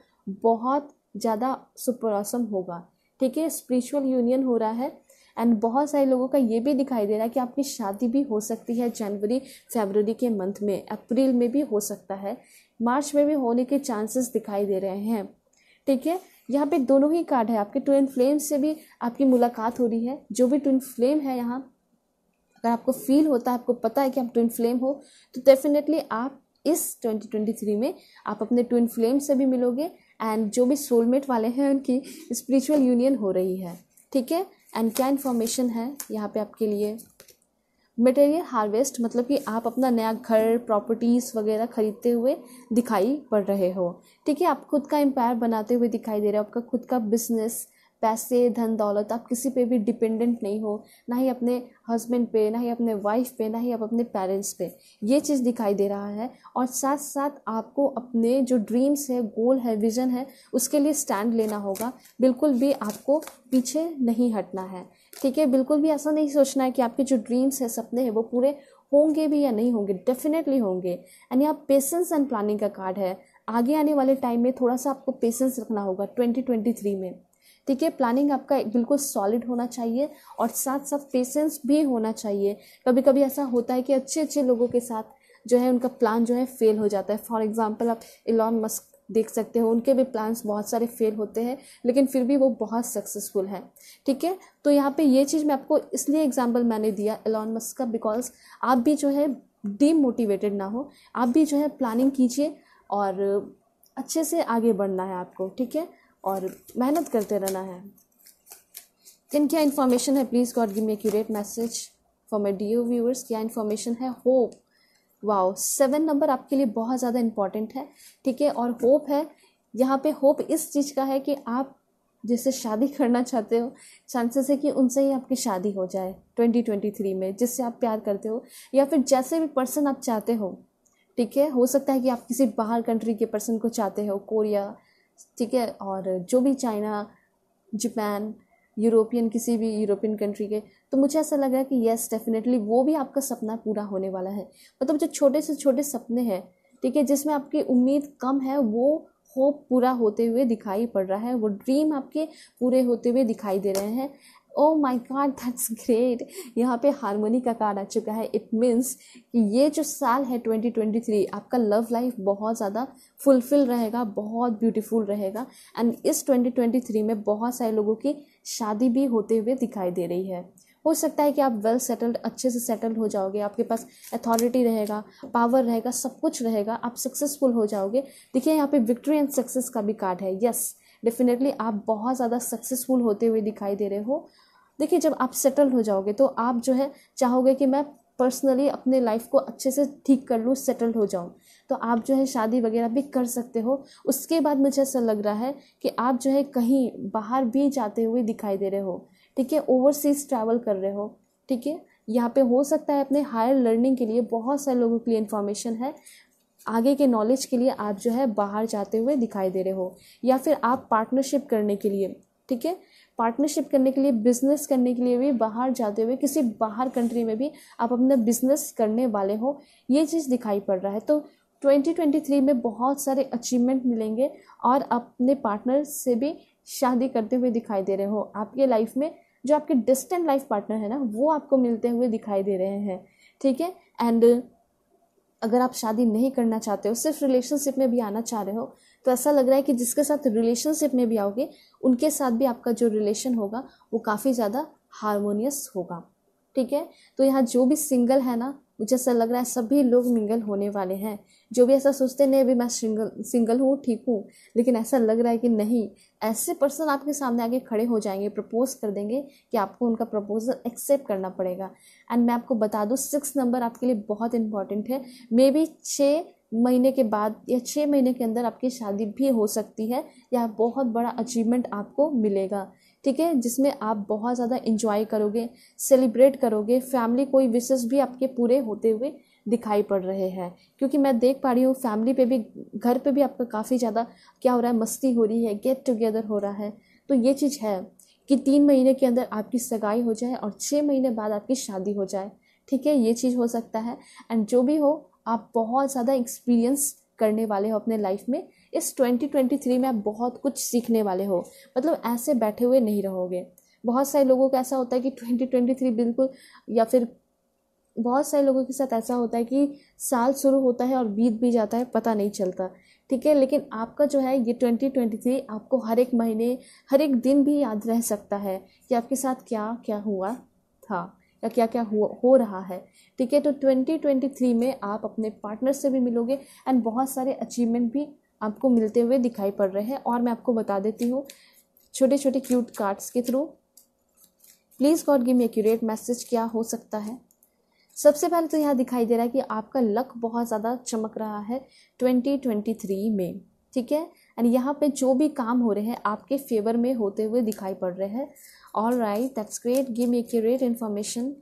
बहुत ज़्यादा सुपर ऑसम होगा ठीक है स्पिरिचुअल यूनियन हो रहा है एंड बहुत सारे लोगों का ये भी दिखाई दे रहा है कि आपकी शादी भी हो सकती है जनवरी फेबररी के मंथ में अप्रैल में भी हो सकता है मार्च में भी होने के चांसेस दिखाई दे रहे हैं ठीक है यहाँ पे दोनों ही कार्ड है आपके ट्विन फ्लेम से भी आपकी मुलाकात हो रही है जो भी ट्विन फ्लेम है यहाँ अगर आपको फील होता है आपको पता है कि आप ट्विन फ्लेम हो तो डेफिनेटली आप इस 2023 में आप अपने ट्विन फ्लेम से भी मिलोगे एंड जो भी सोलमेट वाले हैं उनकी स्पिरिचुअल यूनियन हो रही है ठीक है एंड क्या इन्फॉर्मेशन है यहाँ पे आपके लिए मटेरियल हार्वेस्ट मतलब कि आप अपना नया घर प्रॉपर्टीज़ वगैरह ख़रीदते हुए दिखाई पड़ रहे हो ठीक है आप खुद का एम्पायर बनाते हुए दिखाई दे रहे हो आपका खुद का बिजनेस पैसे धन दौलत आप किसी पे भी डिपेंडेंट नहीं हो ना ही अपने हस्बैंड पे ना ही अपने वाइफ पे ना ही आप अपने पेरेंट्स पे ये चीज़ दिखाई दे रहा है और साथ साथ आपको अपने जो ड्रीम्स है गोल है विजन है उसके लिए स्टैंड लेना होगा बिल्कुल भी आपको पीछे नहीं हटना है ठीक है बिल्कुल भी ऐसा नहीं सोचना है कि आपके जो ड्रीम्स है सपने हैं वो पूरे होंगे भी या नहीं होंगे डेफिनेटली होंगे एंड यहाँ पेशेंस एंड प्लानिंग का कार्ड है आगे आने वाले टाइम में थोड़ा सा आपको पेशेंस रखना होगा ट्वेंटी ट्वेंटी थ्री में ठीक है प्लानिंग आपका बिल्कुल सॉलिड होना चाहिए और साथ साथ पेशेंस भी होना चाहिए कभी कभी ऐसा होता है कि अच्छे अच्छे लोगों के साथ जो है उनका प्लान जो है फेल हो जाता है फॉर एग्ज़ाम्पल आप इलॉन मस्क देख सकते हो उनके भी प्लान्स बहुत सारे फेल होते हैं लेकिन फिर भी वो बहुत सक्सेसफुल हैं ठीक है तो यहाँ पे ये चीज़ मैं आपको इसलिए एग्जाम्पल मैंने दिया एलॉन मस्क का बिकॉज आप भी जो है डीमोटिवेटेड ना हो आप भी जो है प्लानिंग कीजिए और अच्छे से आगे बढ़ना है आपको ठीक है और मेहनत करते रहना है किन क्या इन्फॉर्मेशन है please God give me accurate message for my dear viewers क्या इन्फॉर्मेशन है होप वाओ सेवन नंबर आपके लिए बहुत ज़्यादा इम्पॉर्टेंट है ठीक है और होप है यहाँ पे होप इस चीज़ का है कि आप जिससे शादी करना चाहते हो चांसेस है कि उनसे ही आपकी शादी हो जाए 2023 में जिससे आप प्यार करते हो या फिर जैसे भी पर्सन आप चाहते हो ठीक है हो सकता है कि आप किसी बाहर कंट्री के पर्सन को चाहते हो कोरिया ठीक है और जो भी चाइना जापान यूरोपियन किसी भी यूरोपियन कंट्री के तो मुझे ऐसा लग रहा है कि येस डेफिनेटली वो भी आपका सपना पूरा होने वाला है मतलब जो छोटे से छोटे सपने हैं ठीक है जिसमें आपकी उम्मीद कम है वो होप पूरा होते हुए दिखाई पड़ रहा है वो ड्रीम आपके पूरे होते हुए दिखाई दे रहे हैं oh my God that's great यहाँ पे हारमोनी का कार्ड आ चुका है इट मीन्स कि ये जो साल है 2023 आपका लव लाइफ बहुत ज़्यादा फुलफिल रहेगा बहुत ब्यूटीफुल रहेगा एंड इस 2023 में बहुत सारे लोगों की शादी भी होते हुए दिखाई दे रही है हो सकता है कि आप वेल सेटल्ड अच्छे से सेटल्ड हो जाओगे आपके पास अथॉरिटी रहेगा पावर रहेगा सब कुछ रहेगा आप सक्सेसफुल हो जाओगे देखिए यहाँ पे विक्ट्री एंड सक्सेस का भी कार्ड है यस yes, डेफिनेटली आप बहुत ज़्यादा सक्सेसफुल होते हुए दिखाई दे रहे हो देखिए जब आप सेटल हो जाओगे तो आप जो है चाहोगे कि मैं पर्सनली अपने लाइफ को अच्छे से ठीक कर लूँ सेटल हो जाऊँ तो आप जो है शादी वगैरह भी कर सकते हो उसके बाद मुझे ऐसा लग रहा है कि आप जो है कहीं बाहर भी जाते हुए दिखाई दे रहे हो ठीक है ओवरसीज ट्रैवल कर रहे हो ठीक है यहाँ पे हो सकता है अपने हायर लर्निंग के लिए बहुत सारे लोगों के लिए इन्फॉर्मेशन है आगे के नॉलेज के लिए आप जो है बाहर जाते हुए दिखाई दे रहे हो या फिर आप पार्टनरशिप करने के लिए ठीक है पार्टनरशिप करने के लिए बिजनेस करने के लिए भी बाहर जाते हुए किसी बाहर कंट्री में भी आप अपना बिजनेस करने वाले हो ये चीज़ दिखाई पड़ रहा है तो 2023 में बहुत सारे अचीवमेंट मिलेंगे और अपने पार्टनर से भी शादी करते हुए दिखाई दे रहे हो आपके लाइफ में जो आपके डिस्टेंट लाइफ पार्टनर है ना वो आपको मिलते हुए दिखाई दे रहे हैं ठीक है एंड अगर आप शादी नहीं करना चाहते हो सिर्फ रिलेशनशिप में भी आना चाह रहे हो तो ऐसा लग रहा है कि जिसके साथ रिलेशनशिप में भी आओगे उनके साथ भी आपका जो रिलेशन होगा वो काफ़ी ज़्यादा हारमोनियस होगा ठीक है तो यहाँ जो भी सिंगल है ना मुझे ऐसा लग रहा है सभी लोग मिंगल होने वाले हैं जो भी ऐसा सोचते नहीं अभी मैं सिंगल सिंगल हूँ ठीक हूँ लेकिन ऐसा लग रहा है कि नहीं ऐसे पर्सन आपके सामने आगे खड़े हो जाएंगे प्रपोज कर देंगे कि आपको उनका प्रपोजल एक्सेप्ट करना पड़ेगा एंड मैं आपको बता दूँ सिक्स नंबर आपके लिए बहुत इंपॉर्टेंट है मे बी छः महीने के बाद या छः महीने के अंदर आपकी शादी भी हो सकती है या बहुत बड़ा अचीवमेंट आपको मिलेगा ठीक है जिसमें आप बहुत ज़्यादा इंजॉय करोगे सेलिब्रेट करोगे फैमिली कोई विशेष भी आपके पूरे होते हुए दिखाई पड़ रहे हैं क्योंकि मैं देख पा रही हूँ फैमिली पे भी घर पे भी आपका काफ़ी ज़्यादा क्या हो रहा है मस्ती हो रही है गेट टुगेदर हो रहा है तो ये चीज़ है कि तीन महीने के अंदर आपकी सगाई हो जाए और छः महीने बाद आपकी शादी हो जाए ठीक है ये चीज़ हो सकता है एंड जो भी हो आप बहुत ज़्यादा एक्सपीरियंस करने वाले हो अपने लाइफ में इस 2023 में आप बहुत कुछ सीखने वाले हो मतलब ऐसे बैठे हुए नहीं रहोगे बहुत सारे लोगों का ऐसा होता है कि 2023 बिल्कुल या फिर बहुत सारे लोगों के साथ ऐसा होता है कि साल शुरू होता है और बीत भी जाता है पता नहीं चलता ठीक है लेकिन आपका जो है ये 2023 आपको हर एक महीने हर एक दिन भी याद रह सकता है कि आपके साथ क्या क्या हुआ था या क्या क्या हो हो रहा है ठीक है तो 2023 में आप अपने पार्टनर से भी मिलोगे एंड बहुत सारे अचीवमेंट भी आपको मिलते हुए दिखाई पड़ रहे हैं और मैं आपको बता देती हूँ छोटे छोटे क्यूट कार्ड्स के through please God give me accurate message क्या हो सकता है सबसे पहले तो यह दिखाई दे रहा है कि आपका लक बहुत ज़्यादा चमक रहा है 2023 में ठीक है एंड यहाँ पे जो भी काम हो रहे हैं आपके फेवर में होते हुए दिखाई पड़ रहे हैं all right that's great give me accurate information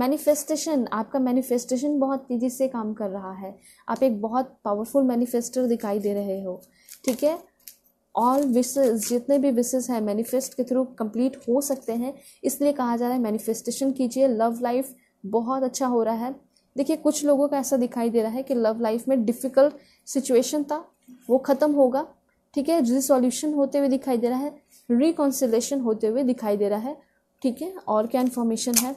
manifestation आपका मैनिफेस्टेशन बहुत तेज़ी से काम कर रहा है आप एक बहुत पावरफुल मैनिफेस्टर दिखाई दे रहे हो ठीक है ऑल विशेज जितने भी विशेज हैं मैनिफेस्ट के थ्रू कंप्लीट हो सकते हैं इसलिए कहा जा रहा है मैनिफेस्टेशन कीजिए लव लाइफ बहुत अच्छा हो रहा है देखिए कुछ लोगों का ऐसा दिखाई दे रहा है कि लव लाइफ में डिफ़िकल्ट सिचुएशन था वो ख़त्म होगा ठीक है रिसोल्यूशन होते हुए दिखाई दे रहा है रिकॉन्सिलेशन होते हुए दिखाई दे रहा है ठीक है और क्या इन्फॉर्मेशन है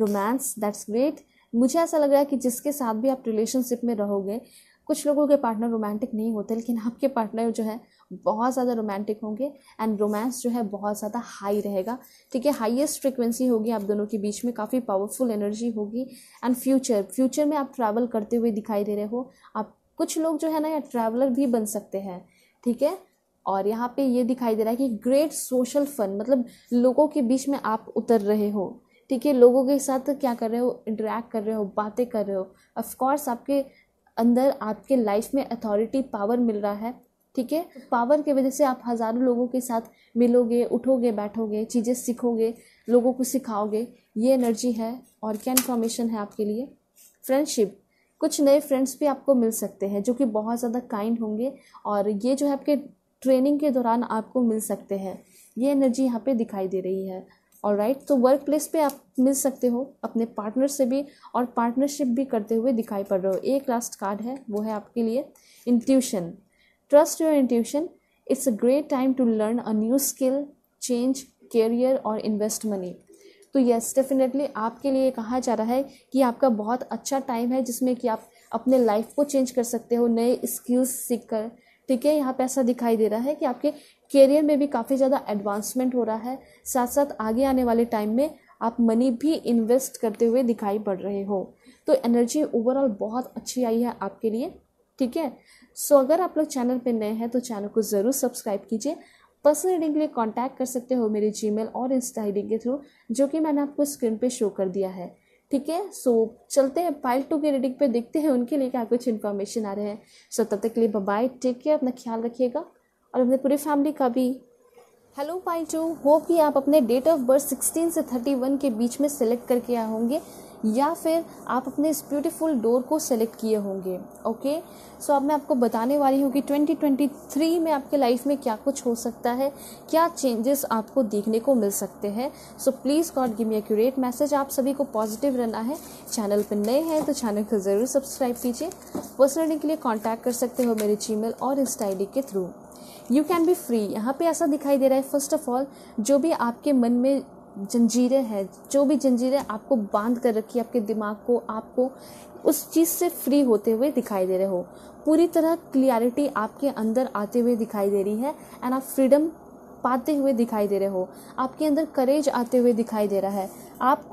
रोमांस दैट्स ग्रेट मुझे ऐसा लग रहा है कि जिसके साथ भी आप रिलेशनशिप में रहोगे कुछ लोगों के पार्टनर रोमांटिक नहीं होते लेकिन आपके पार्टनर जो है बहुत ज़्यादा रोमांटिक होंगे एंड रोमांस जो है बहुत ज़्यादा हाई रहेगा ठीक है हाईएस्ट फ्रिक्वेंसी होगी आप दोनों के बीच में काफ़ी पावरफुल एनर्जी होगी एंड फ्यूचर फ्यूचर में आप ट्रैवल करते हुए दिखाई दे रहे हो आप कुछ लोग जो है ना या ट्रैवलर भी बन सकते हैं ठीक है और यहाँ पे ये दिखाई दे रहा है कि ग्रेट सोशल फन मतलब लोगों के बीच में आप उतर रहे हो ठीक है लोगों के साथ क्या कर रहे हो इंटरेक्ट कर रहे हो बातें कर रहे हो ऑफकोर्स आपके अंदर आपके लाइफ में अथॉरिटी पावर मिल रहा है ठीक है पावर की वजह से आप हज़ारों लोगों के साथ मिलोगे उठोगे बैठोगे चीज़ें सीखोगे लोगों को सिखाओगे ये एनर्जी है और क्या इन्फॉर्मेशन है आपके लिए फ्रेंडशिप कुछ नए फ्रेंड्स भी आपको मिल सकते हैं जो कि बहुत ज़्यादा काइंड होंगे और ये जो है आपके ट्रेनिंग के दौरान आपको मिल सकते हैं ये एनर्जी यहाँ पे दिखाई दे रही है और राइट तो वर्क प्लेस पर आप मिल सकते हो अपने पार्टनर से भी और पार्टनरशिप भी करते हुए दिखाई पड़ रहे हो एक लास्ट कार्ड है वो है आपके लिए intuition trust your intuition it's a great time to learn a new skill change career और इन्वेस्ट मनी तो यस डेफिनेटली आपके लिए कहा जा रहा है कि आपका बहुत अच्छा टाइम है जिसमें कि आप अपने लाइफ को चेंज कर सकते हो नए स्किल्स सीख कर ठीक है यहाँ पे ऐसा दिखाई दे रहा है कि आपके करियर में भी काफ़ी ज़्यादा एडवांसमेंट हो रहा है साथ साथ आगे आने वाले टाइम में आप मनी भी इन्वेस्ट करते हुए दिखाई पड़ रहे हो तो एनर्जी ओवरऑल बहुत अच्छी आई है आपके लिए ठीक है सो अगर आप लोग चैनल पे नए हैं तो चैनल को ज़रूर सब्सक्राइब कीजिए पर्सनल रीडिंग के लिए कॉन्टैक्ट कर सकते हो मेरे जी और इंस्टा रीडिंग के थ्रू जो कि मैंने आपको स्क्रीन पर शो कर दिया है ठीक है सो चलते हैं पाइल टू के रीडिंग पे देखते हैं उनके लिए क्या कुछ इन्फॉर्मेशन आ रहे हैं सो तब तक के लिए बाय टेक केयर अपना ख्याल रखिएगा और अपने पूरे फैमिली का भी हेलो पाइल टू होप कि आप अपने डेट ऑफ बर्थ सिक्सटीन से थर्टी वन के बीच में सेलेक्ट करके आए होंगे या फिर आप अपने इस ब्यूटीफुल डोर को सेलेक्ट किए होंगे ओके सो अब मैं आपको बताने वाली हूँ कि 2023 में आपके लाइफ में क्या कुछ हो सकता है क्या चेंजेस आपको देखने को मिल सकते हैं so please God give me accurate message आप सभी को पॉजिटिव रहना है चैनल पर नए हैं तो चैनल को ज़रूर सब्सक्राइब कीजिए पर्सनली के लिए कॉन्टैक्ट कर सकते हो मेरे जी और इंस्टा के through you can be free यहाँ पे ऐसा दिखाई दे रहा है फर्स्ट ऑफ ऑल जो भी आपके मन में जंजीरें हैं जो भी जंजीरें आपको बांध कर रखी आपके दिमाग को आपको उस चीज़ से फ्री होते हुए दिखाई दे रहे हो पूरी तरह क्लियरिटी आपके अंदर आते हुए दिखाई दे रही है एंड आप फ्रीडम पाते हुए दिखाई दे रहे हो आपके अंदर करेज आते हुए दिखाई दे रहा है आप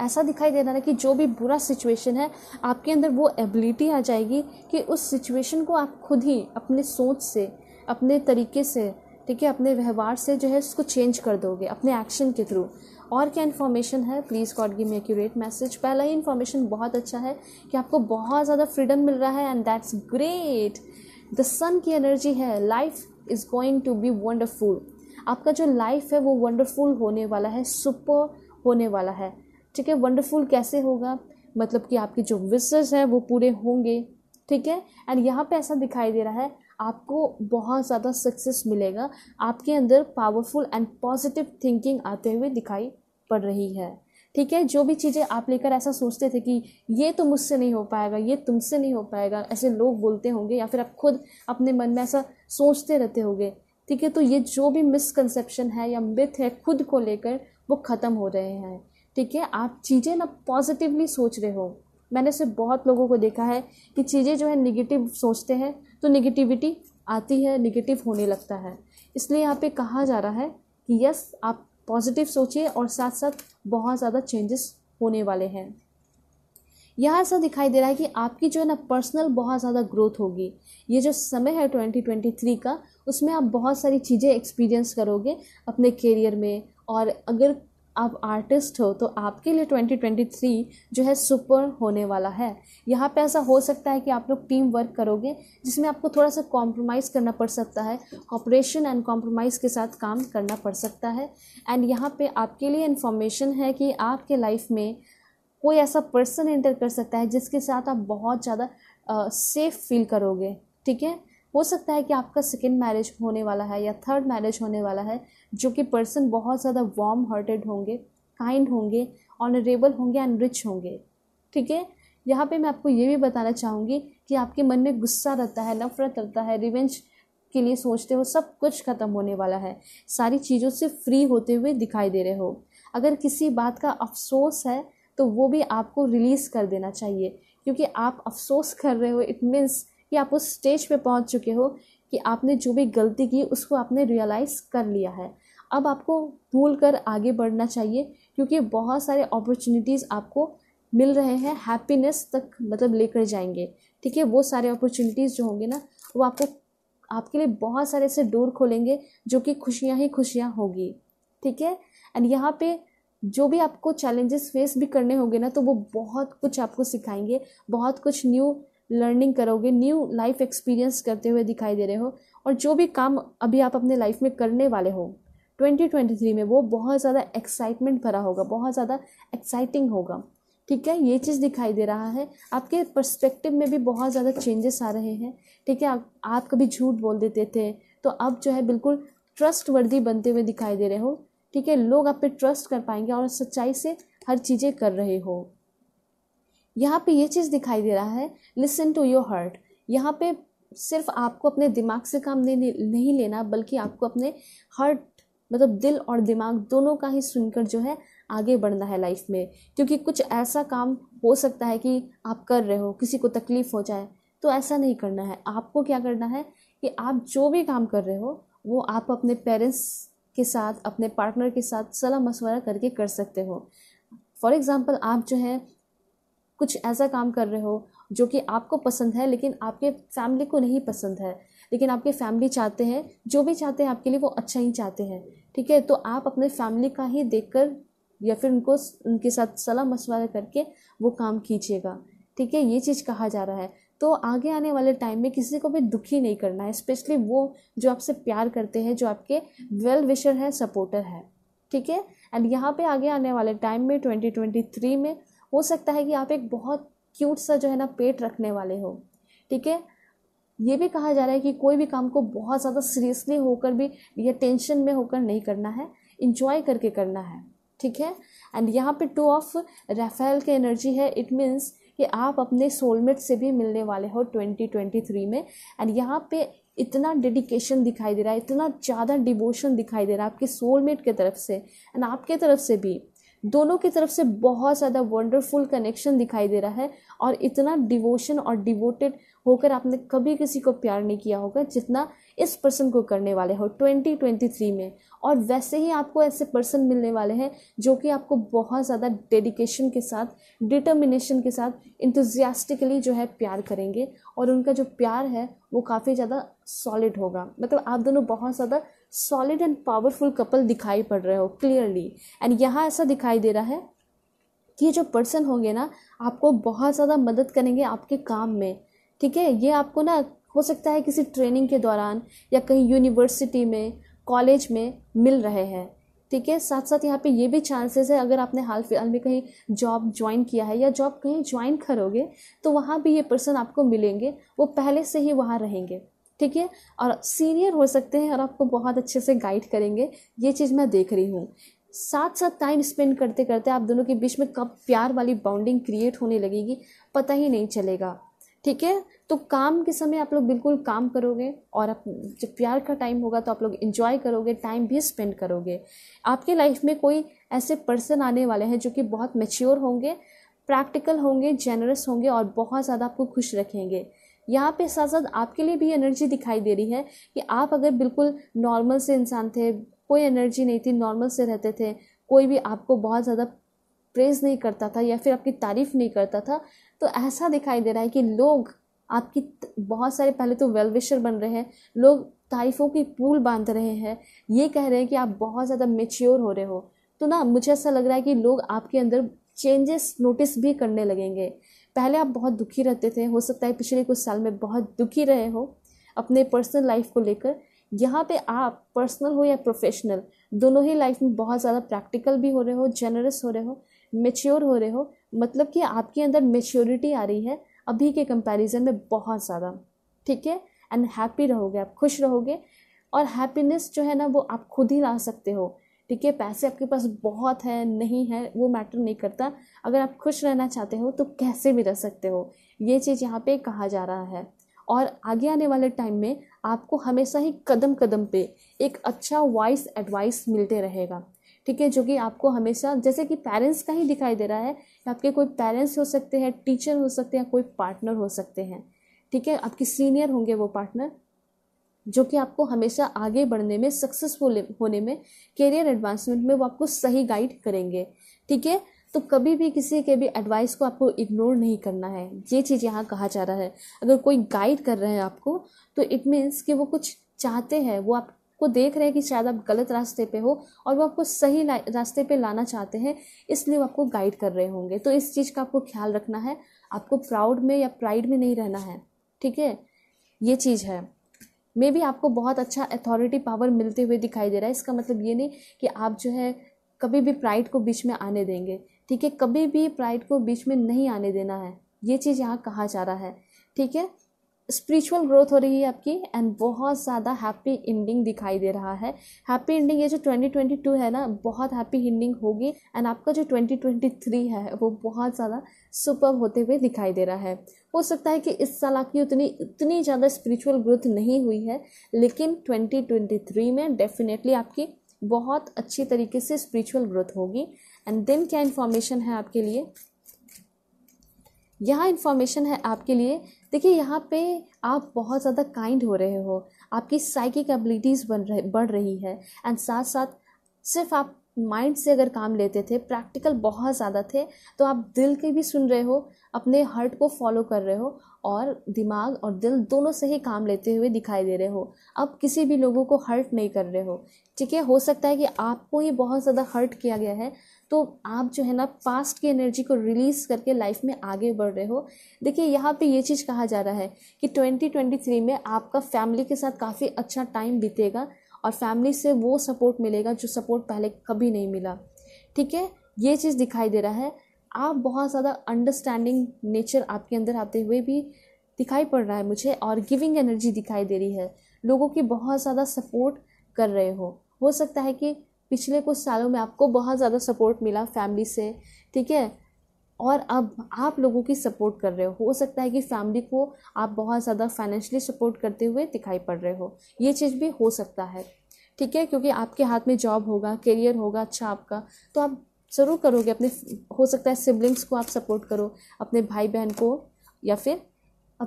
ऐसा दिखाई दे रहा है कि जो भी बुरा सिचुएशन है आपके अंदर वो एबिलिटी आ जाएगी कि उस सिचुएशन को आप खुद ही अपने सोच से अपने तरीके से ठीक है अपने व्यवहार से जो है उसको चेंज कर दोगे अपने एक्शन के थ्रू और क्या इन्फॉर्मेशन है please God give me accurate message पहला ही इन्फॉर्मेशन बहुत अच्छा है कि आपको बहुत ज़्यादा फ्रीडम मिल रहा है and that's great the sun की एनर्जी है life is going to be wonderful आपका जो लाइफ है वो वंडरफुल होने वाला है सुपर होने वाला है ठीक है वंडरफुल कैसे होगा मतलब कि आपके जो विशेज हैं वो पूरे होंगे ठीक है एंड यहाँ पे ऐसा दिखाई दे रहा है आपको बहुत ज़्यादा सक्सेस मिलेगा आपके अंदर पावरफुल एंड पॉजिटिव थिंकिंग आते हुए दिखाई पड़ रही है ठीक है जो भी चीज़ें आप लेकर ऐसा सोचते थे कि ये तो मुझसे नहीं हो पाएगा ये तुमसे नहीं हो पाएगा ऐसे लोग बोलते होंगे या फिर आप खुद अपने मन में ऐसा सोचते रहते होंगे ठीक है तो ये जो भी मिसकनसेप्शन है या मिथ है खुद को लेकर वो ख़त्म हो रहे हैं ठीक है आप चीज़ें ना पॉजिटिवली सोच रहे हो मैंने इसे बहुत लोगों को देखा है कि चीज़ें जो है निगेटिव सोचते हैं तो निगेटिविटी आती है निगेटिव होने लगता है इसलिए यहाँ पे कहा जा रहा है कि यस आप पॉजिटिव सोचिए और साथ साथ बहुत ज़्यादा चेंजेस होने वाले हैं यहाँ ऐसा दिखाई दे रहा है कि आपकी जो है ना पर्सनल बहुत ज़्यादा ग्रोथ होगी ये जो समय है ट्वेंटी ट्वेंटी थ्री का उसमें आप बहुत सारी चीज़ें एक्सपीरियंस करोगे अपने करियर में और अगर आप आर्टिस्ट हो तो आपके लिए 2023 जो है सुपर होने वाला है यहाँ पे ऐसा हो सकता है कि आप लोग टीम वर्क करोगे जिसमें आपको थोड़ा सा कॉम्प्रोमाइज़ करना पड़ सकता है कॉपरेशन एंड कॉम्प्रोमाइज़ के साथ काम करना पड़ सकता है एंड यहाँ पे आपके लिए इन्फॉर्मेशन है कि आपके लाइफ में कोई ऐसा पर्सन एंटर कर सकता है जिसके साथ आप बहुत ज़्यादा सेफ़ फील करोगे ठीक है हो सकता है कि आपका सेकेंड मैरिज होने वाला है या थर्ड मैरिज होने वाला है जो कि पर्सन बहुत ज़्यादा वार्म हार्टेड होंगे काइंड होंगे ऑनरेबल होंगे एंड रिच होंगे ठीक है यहाँ पे मैं आपको ये भी बताना चाहूँगी कि आपके मन में गुस्सा रहता है नफरत रहता है रिवेंज के लिए सोचते हो सब कुछ ख़त्म होने वाला है सारी चीज़ों से फ्री होते हुए दिखाई दे रहे हो अगर किसी बात का अफसोस है तो वो भी आपको रिलीज़ कर देना चाहिए क्योंकि आप अफसोस कर रहे हो इट मीन्स कि आप उस स्टेज पे पहुंच चुके हो कि आपने जो भी गलती की उसको आपने रियलाइज़ कर लिया है अब आपको भूल कर आगे बढ़ना चाहिए क्योंकि बहुत सारे अपॉर्चुनिटीज़ आपको मिल रहे हैं हैप्पीनेस तक मतलब लेकर जाएंगे ठीक है वो सारे अपॉर्चुनिटीज़ जो होंगे ना वो आपको आपके लिए बहुत सारे ऐसे डोर खोलेंगे जो कि खुशियाँ ही खुशियाँ होगी ठीक है एंड यहाँ पे जो भी आपको चैलेंजेस फेस भी करने होंगे ना तो वो बहुत कुछ आपको सिखाएंगे बहुत कुछ न्यू लर्निंग करोगे न्यू लाइफ एक्सपीरियंस करते हुए दिखाई दे रहे हो और जो भी काम अभी आप अपने लाइफ में करने वाले हो 2023 में वो बहुत ज़्यादा एक्साइटमेंट भरा होगा बहुत ज़्यादा एक्साइटिंग होगा ठीक है ये चीज़ दिखाई दे रहा है आपके पर्सपेक्टिव में भी बहुत ज़्यादा चेंजेस आ रहे हैं ठीक है आप, आप कभी झूठ बोल देते थे तो अब जो है बिल्कुल ट्रस्ट वर्दी बनते हुए दिखाई दे रहे हो ठीक है लोग आप पे ट्रस्ट कर पाएंगे और सच्चाई से हर चीज़ें कर रहे हो यहाँ पे ये चीज़ दिखाई दे रहा है लिसन टू योर हर्ट यहाँ पे सिर्फ आपको अपने दिमाग से काम नहीं नहीं लेना बल्कि आपको अपने हर्ट मतलब दिल और दिमाग दोनों का ही सुनकर जो है आगे बढ़ना है लाइफ में क्योंकि कुछ ऐसा काम हो सकता है कि आप कर रहे हो किसी को तकलीफ़ हो जाए तो ऐसा नहीं करना है आपको क्या करना है कि आप जो भी काम कर रहे हो वो आप अपने पेरेंट्स के साथ अपने पार्टनर के साथ सलाह मशवरा करके कर सकते हो फॉर एग्ज़ाम्पल आप जो है कुछ ऐसा काम कर रहे हो जो कि आपको पसंद है लेकिन आपके फैमिली को नहीं पसंद है लेकिन आपके फैमिली चाहते हैं जो भी चाहते हैं आपके लिए वो अच्छा ही चाहते हैं ठीक है तो आप अपने फैमिली का ही कर या फिर उनको उनके साथ सलाह मशवरा करके वो काम कीजिएगा ठीक है ये चीज़ कहा जा रहा है तो आगे आने वाले टाइम में किसी को भी दुखी नहीं करना है स्पेशली वो जो आपसे प्यार करते हैं जो आपके वेल विशर हैं सपोर्टर है ठीक है एंड यहाँ पे आगे आने वाले टाइम में 2023 में हो सकता है कि आप एक बहुत क्यूट सा जो है ना पेट रखने वाले हो ठीक है ये भी कहा जा रहा है कि कोई भी काम को बहुत ज़्यादा सीरियसली होकर भी या टेंशन में होकर नहीं करना है इंजॉय करके करना है ठीक है एंड यहाँ पे टू ऑफ रेफेल के एनर्जी है इट मीन्स कि आप अपने सोलमेट से भी मिलने वाले हो 2023 में एंड यहाँ पे इतना डेडिकेशन दिखाई दे रहा है इतना ज़्यादा डिवोशन दिखाई दे रहा है आपके सोलमेट के तरफ से एंड आपके तरफ से भी दोनों की तरफ से बहुत ज़्यादा वंडरफुल कनेक्शन दिखाई दे रहा है और इतना डिवोशन और डिवोटेड होकर आपने कभी किसी को प्यार नहीं किया होगा जितना इस पर्सन को करने वाले हो 2023 में और वैसे ही आपको ऐसे पर्सन मिलने वाले हैं जो कि आपको बहुत ज़्यादा डेडिकेशन के साथ डिटर्मिनेशन के साथ इंतजियास्टिकली जो है प्यार करेंगे और उनका जो प्यार है वो काफ़ी ज़्यादा सॉलिड होगा मतलब आप दोनों बहुत ज़्यादा सॉलिड एंड पावरफुल कपल दिखाई पड़ रहे हो क्लियरली एंड यहाँ ऐसा दिखाई दे रहा है कि ये जो पर्सन होंगे ना आपको बहुत ज़्यादा मदद करेंगे आपके काम में ठीक है ये आपको ना हो सकता है किसी ट्रेनिंग के दौरान या कहीं यूनिवर्सिटी में कॉलेज में मिल रहे हैं ठीक है साथ साथ यहाँ पे ये भी चांसेस है अगर आपने हाल फिलहाल में कहीं जॉब ज्वाइन किया है या जॉब कहीं ज्वाइन करोगे तो वहाँ भी ये पर्सन आपको मिलेंगे वो पहले से ही वहाँ रहेंगे ठीक है और सीनियर हो सकते हैं और आपको बहुत अच्छे से गाइड करेंगे ये चीज़ मैं देख रही हूँ साथ साथ टाइम स्पेंड करते करते आप दोनों के बीच में कब प्यार वाली बाउंडिंग क्रिएट होने लगेगी पता ही नहीं चलेगा ठीक है तो काम के समय आप लोग बिल्कुल काम करोगे और आप जब प्यार का टाइम होगा तो आप लोग इन्जॉय करोगे टाइम भी स्पेंड करोगे आपके लाइफ में कोई ऐसे पर्सन आने वाले हैं जो कि बहुत मेच्योर होंगे प्रैक्टिकल होंगे जेनरस होंगे और बहुत ज़्यादा आपको खुश रखेंगे यहाँ पे साथ साथ आपके लिए भी एनर्जी दिखाई दे रही है कि आप अगर बिल्कुल नॉर्मल से इंसान थे कोई एनर्जी नहीं थी नॉर्मल से रहते थे कोई भी आपको बहुत ज़्यादा प्रेज नहीं करता था या फिर आपकी तारीफ़ नहीं करता था तो ऐसा दिखाई दे रहा है कि लोग आपकी बहुत सारे पहले तो वेलविशर बन रहे हैं लोग तारीफ़ों की पूल बांध रहे हैं ये कह रहे हैं कि आप बहुत ज़्यादा मेच्योर हो रहे हो तो ना मुझे ऐसा लग रहा है कि लोग आपके अंदर चेंजेस नोटिस भी करने लगेंगे पहले आप बहुत दुखी रहते थे हो सकता है पिछले कुछ साल में बहुत दुखी रहे हो अपने पर्सनल लाइफ को लेकर यहाँ पे आप पर्सनल हो या प्रोफेशनल दोनों ही लाइफ में बहुत ज़्यादा प्रैक्टिकल भी हो रहे हो जेनरस हो रहे हो मेच्योर हो रहे हो मतलब कि आपके अंदर मेच्योरिटी आ रही है अभी के कंपैरिजन में बहुत ज़्यादा ठीक है एंड हैप्पी रहोगे आप खुश रहोगे और हैप्पीनेस जो है ना वो आप खुद ही ला सकते हो ठीक है पैसे आपके पास बहुत है नहीं है वो मैटर नहीं करता अगर आप खुश रहना चाहते हो तो कैसे भी रह सकते हो ये चीज़ यहाँ पे कहा जा रहा है और आगे आने वाले टाइम में आपको हमेशा ही कदम कदम पे एक अच्छा वॉइस एडवाइस मिलते रहेगा ठीक है जो कि आपको हमेशा जैसे कि पेरेंट्स का ही दिखाई दे रहा है आपके कोई पेरेंट्स हो सकते हैं टीचर हो सकते हैं कोई पार्टनर हो सकते हैं ठीक है आपके सीनियर होंगे वो पार्टनर जो कि आपको हमेशा आगे बढ़ने में सक्सेसफुल होने में करियर एडवांसमेंट में वो आपको सही गाइड करेंगे ठीक है तो कभी भी किसी के भी एडवाइस को आपको इग्नोर नहीं करना है ये चीज़ यहाँ कहा जा रहा है अगर कोई गाइड कर रहे हैं आपको तो इट मीन्स कि वो कुछ चाहते हैं वो आपको देख रहे हैं कि शायद आप गलत रास्ते पे हो और वो आपको सही रास्ते पे लाना चाहते हैं इसलिए वो आपको गाइड कर रहे होंगे तो इस चीज़ का आपको ख्याल रखना है आपको प्राउड में या प्राइड में नहीं रहना है ठीक है ये चीज़ है में भी आपको बहुत अच्छा अथॉरिटी पावर मिलते हुए दिखाई दे रहा है इसका मतलब ये नहीं कि आप जो है कभी भी प्राइड को बीच में आने देंगे ठीक है कभी भी प्राइड को बीच में नहीं आने देना है ये चीज़ यहाँ कहा जा रहा है ठीक है स्पिरिचुअल ग्रोथ हो रही है आपकी एंड बहुत ज़्यादा हैप्पी एंडिंग दिखाई दे रहा है हैप्पी एंडिंग ये जो 2022 है ना बहुत हैप्पी एंडिंग होगी एंड आपका जो 2023 है वो बहुत ज़्यादा सुपर होते हुए दिखाई दे रहा है हो सकता है कि इस साल आपकी उतनी इतनी ज़्यादा स्पिरिचुअल ग्रोथ नहीं हुई है लेकिन 2023 में डेफिनेटली आपकी बहुत अच्छी तरीके से स्पिरिचुअल ग्रोथ होगी एंड देन क्या इन्फॉर्मेशन है आपके लिए यहाँ इन्फॉर्मेशन है आपके लिए देखिए यहाँ पे आप बहुत ज़्यादा काइंड हो रहे हो आपकी साइकिक एबिलिटीज़ बन रहे बढ़ रही है एंड साथ साथ सिर्फ आप माइंड से अगर काम लेते थे प्रैक्टिकल बहुत ज़्यादा थे तो आप दिल के भी सुन रहे हो अपने हर्ट को फॉलो कर रहे हो और दिमाग और दिल दोनों से ही काम लेते हुए दिखाई दे रहे हो अब किसी भी लोगों को हर्ट नहीं कर रहे हो ठीक है हो सकता है कि आपको ही बहुत ज़्यादा हर्ट किया गया है तो आप जो है ना पास्ट की एनर्जी को रिलीज़ करके लाइफ में आगे बढ़ रहे हो देखिए यहाँ पे ये चीज़ कहा जा रहा है कि 2023 में आपका फैमिली के साथ काफ़ी अच्छा टाइम बीतेगा और फैमिली से वो सपोर्ट मिलेगा जो सपोर्ट पहले कभी नहीं मिला ठीक है ये चीज़ दिखाई दे रहा है आप बहुत ज़्यादा अंडरस्टैंडिंग नेचर आपके अंदर आते हुए भी दिखाई पड़ रहा है मुझे और गिविंग एनर्जी दिखाई दे रही है लोगों की बहुत ज़्यादा सपोर्ट कर रहे हो हो सकता है कि पिछले कुछ सालों में आपको बहुत ज़्यादा सपोर्ट मिला फैमिली से ठीक है और अब आप लोगों की सपोर्ट कर रहे हो हो सकता है कि फैमिली को आप बहुत ज़्यादा फाइनेंशियली सपोर्ट करते हुए दिखाई पड़ रहे हो ये चीज़ भी हो सकता है ठीक है क्योंकि आपके हाथ में जॉब होगा करियर होगा अच्छा आपका तो आप ज़रूर करोगे अपने हो सकता है सिबलिंग्स को आप सपोर्ट करो अपने भाई बहन को या फिर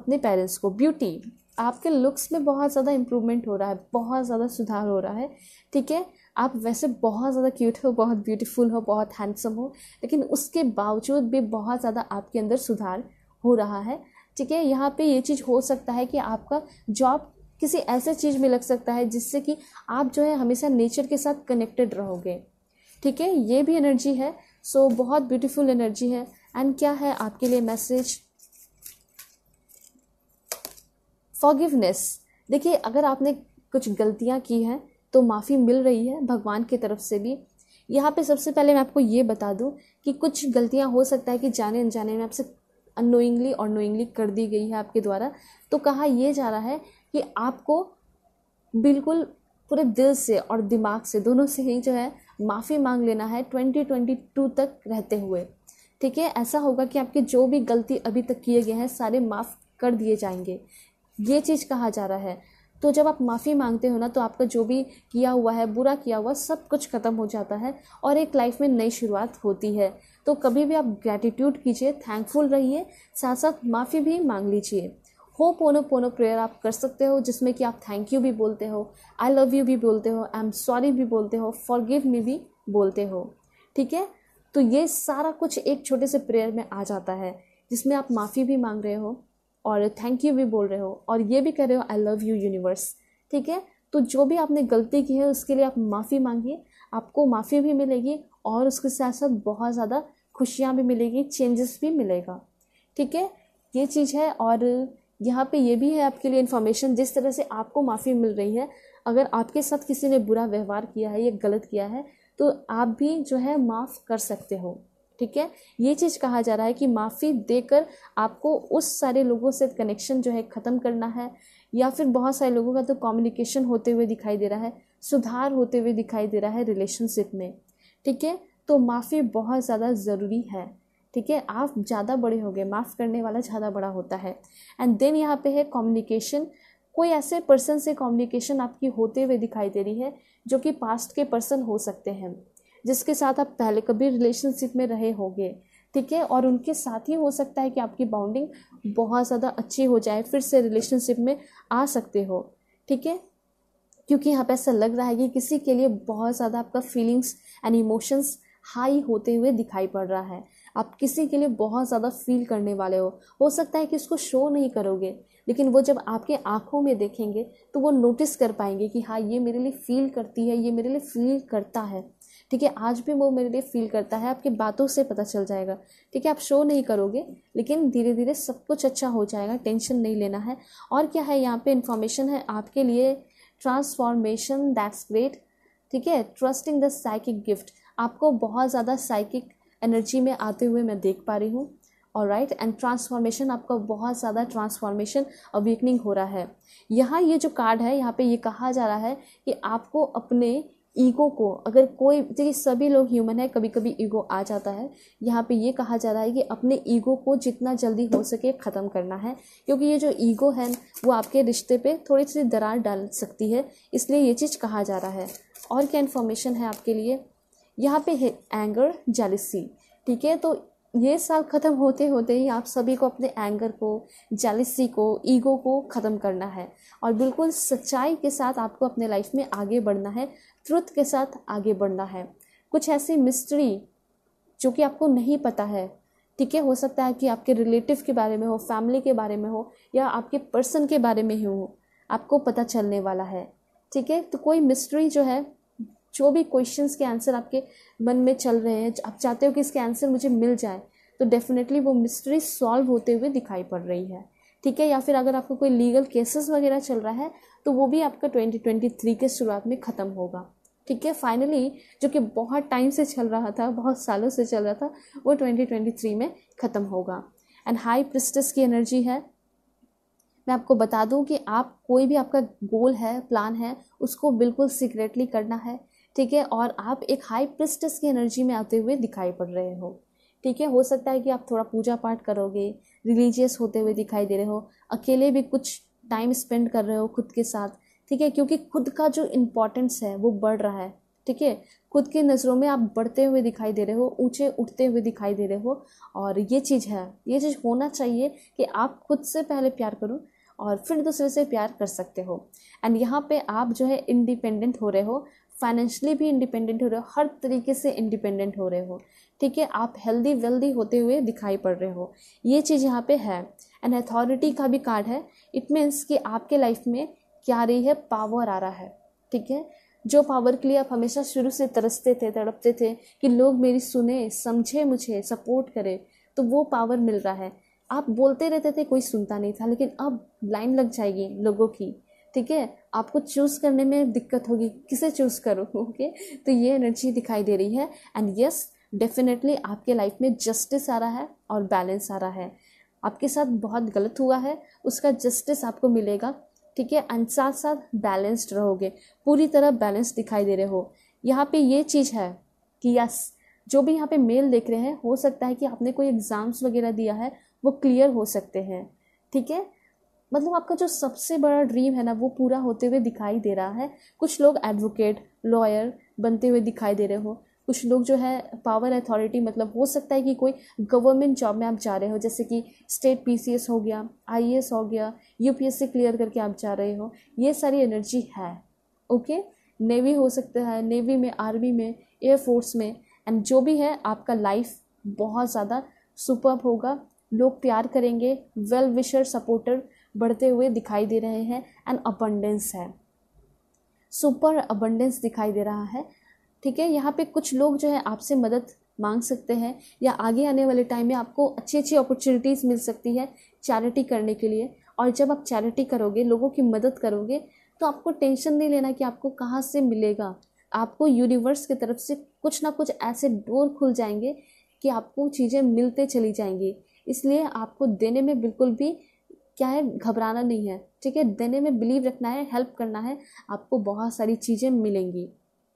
अपने पेरेंट्स को ब्यूटी आपके लुक्स में बहुत ज़्यादा इम्प्रूवमेंट हो रहा है बहुत ज़्यादा सुधार हो रहा है ठीक है आप वैसे बहुत ज़्यादा क्यूट हो बहुत ब्यूटीफुल हो बहुत हैंडसम हो लेकिन उसके बावजूद भी बहुत ज़्यादा आपके अंदर सुधार हो रहा है ठीक है यहाँ पे ये चीज़ हो सकता है कि आपका जॉब किसी ऐसे चीज़ में लग सकता है जिससे कि आप जो है हमेशा नेचर के साथ कनेक्टेड रहोगे ठीक है ये भी एनर्जी है सो so, बहुत ब्यूटीफुल एनर्जी है एंड क्या है आपके लिए मैसेज फॉगिवनेस देखिए अगर आपने कुछ गलतियाँ की हैं तो माफ़ी मिल रही है भगवान की तरफ से भी यहाँ पे सबसे पहले मैं आपको ये बता दूँ कि कुछ गलतियाँ हो सकता है कि जाने अनजाने में आपसे अनोइंगली और नोइंगली कर दी गई है आपके द्वारा तो कहा यह जा रहा है कि आपको बिल्कुल पूरे दिल से और दिमाग से दोनों से ही जो है माफ़ी मांग लेना है ट्वेंटी ट्वेंटी टू तक रहते हुए ठीक है ऐसा होगा कि आपके जो भी गलती अभी तक किए गए हैं सारे माफ़ कर दिए जाएंगे ये चीज़ कहा जा रहा है तो जब आप माफ़ी मांगते हो ना तो आपका जो भी किया हुआ है बुरा किया हुआ सब कुछ ख़त्म हो जाता है और एक लाइफ में नई शुरुआत होती है तो कभी भी आप ग्रैटिट्यूड कीजिए थैंकफुल रहिए साथ साथ माफ़ी भी मांग लीजिए हो पोनो पोनो प्रेयर आप कर सकते हो जिसमें कि आप थैंक यू भी बोलते हो आई लव यू भी बोलते हो आई एम सॉरी भी बोलते हो फॉर गिव मी भी बोलते हो ठीक है तो ये सारा कुछ एक छोटे से प्रेयर में आ जाता है जिसमें आप माफ़ी भी मांग रहे हो और थैंक यू भी बोल रहे हो और ये भी कह रहे हो आई लव यू यूनिवर्स ठीक है तो जो भी आपने गलती की है उसके लिए आप माफ़ी मांगिए आपको माफ़ी भी मिलेगी और उसके साथ साथ बहुत ज़्यादा खुशियाँ भी मिलेगी चेंजेस भी मिलेगा ठीक है ये चीज़ है और यहाँ पे ये भी है आपके लिए इन्फॉर्मेशन जिस तरह से आपको माफ़ी मिल रही है अगर आपके साथ किसी ने बुरा व्यवहार किया है या गलत किया है तो आप भी जो है माफ़ कर सकते हो ठीक है ये चीज़ कहा जा रहा है कि माफ़ी देकर आपको उस सारे लोगों से कनेक्शन जो है ख़त्म करना है या फिर बहुत सारे लोगों का तो कम्युनिकेशन होते हुए दिखाई दे रहा है सुधार होते हुए दिखाई दे रहा है रिलेशनशिप में ठीक है तो माफ़ी बहुत ज़्यादा ज़रूरी है ठीक है आप ज़्यादा बड़े हो गए माफ़ करने वाला ज़्यादा बड़ा होता है एंड देन यहाँ पे है कम्युनिकेशन कोई ऐसे पर्सन से कम्युनिकेशन आपकी होते हुए दिखाई दे रही है जो कि पास्ट के पर्सन हो सकते हैं जिसके साथ आप पहले कभी रिलेशनशिप में रहे होंगे ठीक है और उनके साथ ही हो सकता है कि आपकी बाउंडिंग बहुत ज़्यादा अच्छी हो जाए फिर से रिलेशनशिप में आ सकते हो ठीक है क्योंकि यहाँ पर ऐसा लग रहा है कि किसी के लिए बहुत ज़्यादा आपका फीलिंग्स एंड इमोशंस हाई होते हुए दिखाई पड़ रहा है आप किसी के लिए बहुत ज़्यादा फील करने वाले हो हो सकता है कि इसको शो नहीं करोगे लेकिन वो जब आपके आँखों में देखेंगे तो वो नोटिस कर पाएंगे कि हाँ ये मेरे लिए फ़ील करती है ये मेरे लिए फ़ील करता है ठीक है आज भी वो मेरे लिए फील करता है आपकी बातों से पता चल जाएगा ठीक है आप शो नहीं करोगे लेकिन धीरे धीरे सब कुछ अच्छा हो जाएगा टेंशन नहीं लेना है और क्या है यहाँ पे इन्फॉर्मेशन है आपके लिए ट्रांसफॉर्मेशन दैट्स ग्रेट ठीक है ट्रस्टिंग द साइकिक गिफ्ट आपको बहुत ज़्यादा साइकिक एनर्जी में आते हुए मैं देख पा रही हूँ और राइट एंड ट्रांसफॉर्मेशन आपका बहुत ज़्यादा ट्रांसफॉर्मेशन अवेकनिंग हो रहा है यहाँ ये जो कार्ड है यहाँ पे ये कहा जा रहा है कि आपको अपने ईगो को अगर कोई देखिए सभी लोग ह्यूमन है कभी कभी ईगो आ जाता है यहाँ पे ये कहा जा रहा है कि अपने ईगो को जितना जल्दी हो सके ख़त्म करना है क्योंकि ये जो ईगो है वो आपके रिश्ते पे थोड़ी सी दरार डाल सकती है इसलिए ये चीज़ कहा जा रहा है और क्या इन्फॉर्मेशन है आपके लिए यहाँ पे है एंगर जेलिसी ठीक है तो ये साल ख़त्म होते होते ही आप सभी को अपने एंगर को जेलिसी को ईगो को ख़त्म करना है और बिल्कुल सच्चाई के साथ आपको अपने लाइफ में आगे बढ़ना है ट्रुथ के साथ आगे बढ़ना है कुछ ऐसी मिस्ट्री जो कि आपको नहीं पता है ठीक है हो सकता है कि आपके रिलेटिव के बारे में हो फैमिली के बारे में हो या आपके पर्सन के बारे में ही हो आपको पता चलने वाला है ठीक है तो कोई मिस्ट्री जो है जो भी क्वेश्चंस के आंसर आपके मन में चल रहे हैं आप चाहते हो कि इसके आंसर मुझे मिल जाए तो डेफिनेटली वो मिस्ट्री सॉल्व होते हुए दिखाई पड़ रही है ठीक है या फिर अगर आपको कोई लीगल केसेस वगैरह चल रहा है तो वो भी आपका 2023 के शुरुआत में ख़त्म होगा ठीक है फाइनली जो कि बहुत टाइम से चल रहा था बहुत सालों से चल रहा था वो 2023 में ख़त्म होगा एंड हाई प्रिस्टस की एनर्जी है मैं आपको बता दूं कि आप कोई भी आपका गोल है प्लान है उसको बिल्कुल सीक्रेटली करना है ठीक है और आप एक हाई प्रिस्टस की एनर्जी में आते हुए दिखाई पड़ रहे हो ठीक है हो सकता है कि आप थोड़ा पूजा पाठ करोगे रिलीजियस होते हुए दिखाई दे रहे हो अकेले भी कुछ टाइम स्पेंड कर रहे हो खुद के साथ ठीक है क्योंकि खुद का जो इम्पोर्टेंस है वो बढ़ रहा है ठीक है खुद की नज़रों में आप बढ़ते हुए दिखाई दे रहे हो ऊंचे उठते हुए दिखाई दे रहे हो और ये चीज़ है ये चीज़ होना चाहिए कि आप खुद से पहले प्यार करो और फिर दूसरे से प्यार कर सकते हो एंड यहाँ पे आप जो है इंडिपेंडेंट हो रहे हो फाइनेंशली भी इंडिपेंडेंट हो रहे हो हर तरीके से इंडिपेंडेंट हो रहे हो ठीक है आप हेल्दी वेल्दी होते हुए दिखाई पड़ रहे हो ये चीज़ यहाँ पे है एंड अथॉरिटी का भी कार्ड है इट मीन्स कि आपके लाइफ में क्या आ रही है पावर आ रहा है ठीक है जो पावर के लिए आप हमेशा शुरू से तरसते थे तड़पते थे कि लोग मेरी सुने समझे मुझे सपोर्ट करें तो वो पावर मिल रहा है आप बोलते रहते थे कोई सुनता नहीं था लेकिन अब लाइन लग जाएगी लोगों की ठीक है आपको चूज़ करने में दिक्कत होगी किसे चूज़ करो ओके तो ये एनर्जी दिखाई दे रही है एंड यस डेफिनेटली आपके लाइफ में जस्टिस आ रहा है और बैलेंस आ रहा है आपके साथ बहुत गलत हुआ है उसका जस्टिस आपको मिलेगा ठीक है एंड साथ साथ बैलेंस्ड रहोगे पूरी तरह बैलेंस दिखाई दे रहे हो यहाँ पे ये चीज़ है कि यस जो भी यहाँ पे मेल देख रहे हैं हो सकता है कि आपने कोई एग्ज़ाम्स वगैरह दिया है वो क्लियर हो सकते हैं ठीक है मतलब आपका जो सबसे बड़ा ड्रीम है ना वो पूरा होते हुए दिखाई दे रहा है कुछ लोग एडवोकेट लॉयर बनते हुए दिखाई दे रहे हो कुछ लोग जो है पावर अथॉरिटी मतलब हो सकता है कि कोई गवर्नमेंट जॉब में आप जा रहे हो जैसे कि स्टेट पीसीएस हो गया आईएएस हो गया यूपीएससी क्लियर करके आप जा रहे हो ये सारी एनर्जी है ओके नेवी हो सकता है नेवी में आर्मी में एयरफोर्स में एंड जो भी है आपका लाइफ बहुत ज़्यादा सुपर होगा लोग प्यार करेंगे वेल विशर सपोर्टर बढ़ते हुए दिखाई दे रहे हैं एंड अबंडेंस है सुपर अबंडेंस दिखाई दे रहा है ठीक है यहाँ पे कुछ लोग जो है आपसे मदद मांग सकते हैं या आगे आने वाले टाइम में आपको अच्छी अच्छी अपॉर्चुनिटीज़ मिल सकती है चैरिटी करने के लिए और जब आप चैरिटी करोगे लोगों की मदद करोगे तो आपको टेंशन नहीं लेना कि आपको कहाँ से मिलेगा आपको यूनिवर्स की तरफ से कुछ ना कुछ ऐसे डोर खुल जाएंगे कि आपको चीज़ें मिलते चली जाएंगी इसलिए आपको देने में बिल्कुल भी क्या है घबराना नहीं है ठीक है देने में बिलीव रखना है हेल्प करना है आपको बहुत सारी चीज़ें मिलेंगी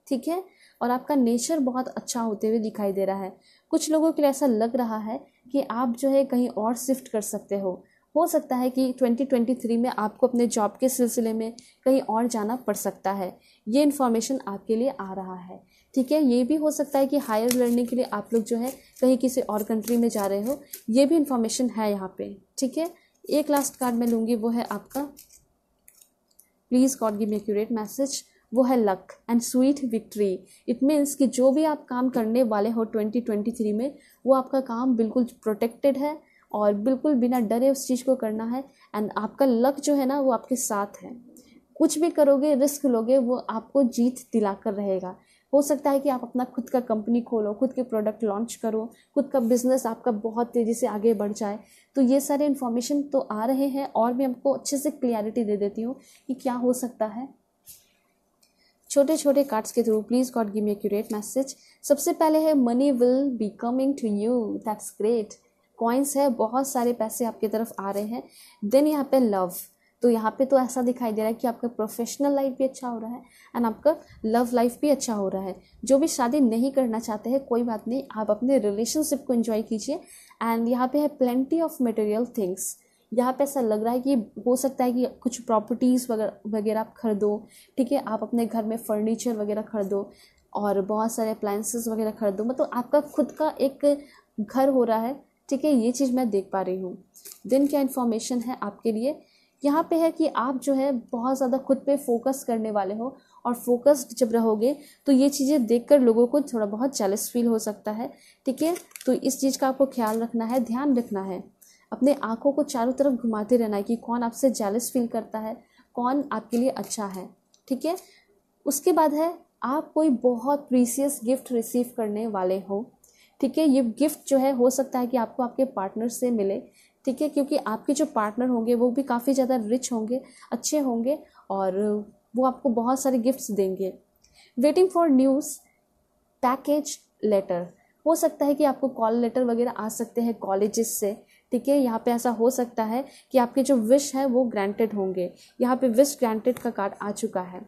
ठीक है और आपका नेचर बहुत अच्छा होते हुए दिखाई दे रहा है कुछ लोगों के लिए ऐसा लग रहा है कि आप जो है कहीं और शिफ्ट कर सकते हो हो सकता है कि 2023 में आपको अपने जॉब के सिलसिले में कहीं और जाना पड़ सकता है ये इन्फॉर्मेशन आपके लिए आ रहा है ठीक है ये भी हो सकता है कि हायर लर्निंग के लिए आप लोग जो है कहीं किसी और कंट्री में जा रहे हो ये भी इन्फॉर्मेशन है यहाँ पे ठीक है एक लास्ट कार्ड मैं लूँगी वो है आपका please God give me accurate message वो है luck and sweet victory it means कि जो भी आप काम करने वाले हो 2023 में वो आपका काम बिल्कुल प्रोटेक्टेड है और बिल्कुल बिना डरे उस चीज़ को करना है एंड आपका लक जो है ना वो आपके साथ है कुछ भी करोगे रिस्क लोगे वो आपको जीत दिला कर रहेगा हो सकता है कि आप अपना खुद का कंपनी खोलो खुद के प्रोडक्ट लॉन्च करो खुद का बिजनेस आपका बहुत तेज़ी से आगे बढ़ जाए तो ये सारे इन्फॉर्मेशन तो आ रहे हैं और मैं आपको अच्छे से क्लियरिटी दे देती हूँ कि क्या हो सकता है छोटे छोटे कार्ड्स के through please God give me accurate message सबसे पहले है money will be coming to you that's great coins है बहुत सारे पैसे आपकी तरफ आ रहे हैं देन यहाँ पे लव तो यहाँ पे तो ऐसा दिखाई दे रहा है कि आपका प्रोफेशनल लाइफ भी अच्छा हो रहा है एंड आपका लव लाइफ भी अच्छा हो रहा है जो भी शादी नहीं करना चाहते हैं कोई बात नहीं आप अपने रिलेशनशिप को इन्जॉय कीजिए एंड यहाँ पे है प्लेंटी ऑफ मटेरियल थिंग्स यहाँ पे ऐसा लग रहा है कि हो सकता है कि कुछ प्रॉपर्टीज़ वगैरह वगैरह आप खरीदो ठीक है आप अपने घर में फर्नीचर वगैरह खरीदो और बहुत सारे अप्लाइंसेस वगैरह खरीदो मतलब आपका खुद का एक घर हो रहा है ठीक है ये चीज़ मैं देख पा रही हूँ दिन क्या इन्फॉर्मेशन है आपके लिए यहाँ पे है कि आप जो है बहुत ज़्यादा खुद पे फोकस करने वाले हो और फोकस्ड जब रहोगे तो ये चीज़ें देखकर लोगों को थोड़ा बहुत चैलेंज फील हो सकता है ठीक है तो इस चीज़ का आपको ख्याल रखना है ध्यान रखना है अपने आँखों को चारों तरफ घुमाते रहना है कि कौन आपसे जैलस फील करता है कौन आपके लिए अच्छा है ठीक है उसके बाद है आप कोई बहुत प्रीसियस गिफ्ट रिसीव करने वाले हो ठीक है ये गिफ्ट जो है हो सकता है कि आपको आपके पार्टनर से मिले ठीक है क्योंकि आपके जो पार्टनर होंगे वो भी काफ़ी ज़्यादा रिच होंगे अच्छे होंगे और वो आपको बहुत सारे गिफ्ट्स देंगे waiting for news package letter हो सकता है कि आपको कॉल लेटर वगैरह आ सकते हैं कॉलेजेस से ठीक है यहाँ पे ऐसा हो सकता है कि आपके जो विश है वो ग्रांटेड होंगे यहाँ पे विश ग्रांटेड का कार्ड आ चुका है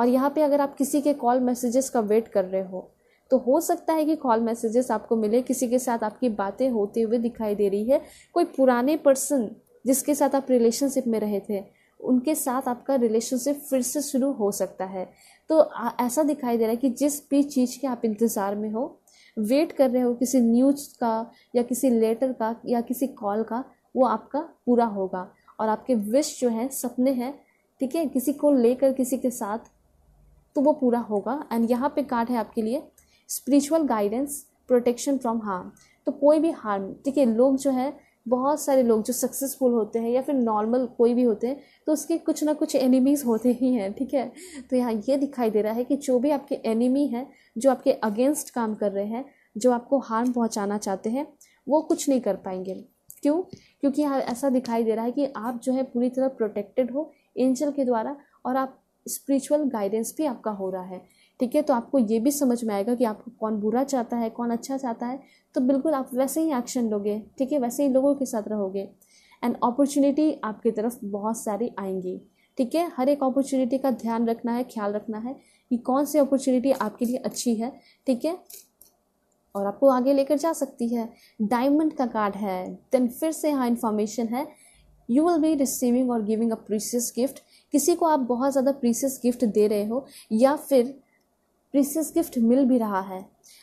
और यहाँ पे अगर आप किसी के कॉल मैसेजेस का वेट कर रहे हो तो हो सकता है कि कॉल मैसेजेस आपको मिले किसी के साथ आपकी बातें होते हुए दिखाई दे रही है कोई पुराने पर्सन जिसके साथ आप रिलेशनशिप में रहे थे उनके साथ आपका रिलेशनशिप फिर से शुरू हो सकता है तो ऐसा दिखाई दे रहा है कि जिस भी चीज़ के आप इंतज़ार में हो वेट कर रहे हो किसी न्यूज का या किसी लेटर का या किसी कॉल का वो आपका पूरा होगा और आपके विश जो है सपने हैं ठीक है किसी को लेकर किसी के साथ तो वो पूरा होगा एंड यहाँ पे कार्ड है आपके लिए spiritual guidance protection from harm तो कोई भी हार्म ठीक है लोग जो है बहुत सारे लोग जो सक्सेसफुल होते हैं या फिर नॉर्मल कोई भी होते हैं तो उसके कुछ ना कुछ एनिमीज़ होते ही हैं ठीक है तो यहाँ ये दिखाई दे रहा है कि जो भी आपके एनिमी हैं जो आपके अगेंस्ट काम कर रहे हैं जो आपको हार्म पहुँचाना चाहते हैं वो कुछ नहीं कर पाएंगे क्यों क्योंकि यहाँ ऐसा दिखाई दे रहा है कि आप जो है पूरी तरह प्रोटेक्टेड हो एंजल के द्वारा और आप स्पिरिचुअल गाइडेंस भी आपका हो रहा है ठीक है तो आपको ये भी समझ में आएगा कि आपको कौन बुरा चाहता है कौन अच्छा चाहता है तो बिल्कुल आप वैसे ही एक्शन लोगे ठीक है वैसे ही लोगों के साथ रहोगे एंड अपॉर्चुनिटी आपकी तरफ बहुत सारी आएंगी ठीक है हर एक अपॉर्चुनिटी का ध्यान रखना है ख्याल रखना है कि कौन सी अपॉर्चुनिटी आपके लिए अच्छी है ठीक है और आपको आगे लेकर जा सकती है डायमंड का कार्ड है देन फिर से यहाँ इन्फॉर्मेशन है यू विल बी रिसीविंग और गिविंग अ प्रीसियस गिफ्ट किसी को आप बहुत ज़्यादा प्रीसियस गिफ्ट दे रहे हो या फिर प्रीसियस गिफ्ट मिल भी रहा है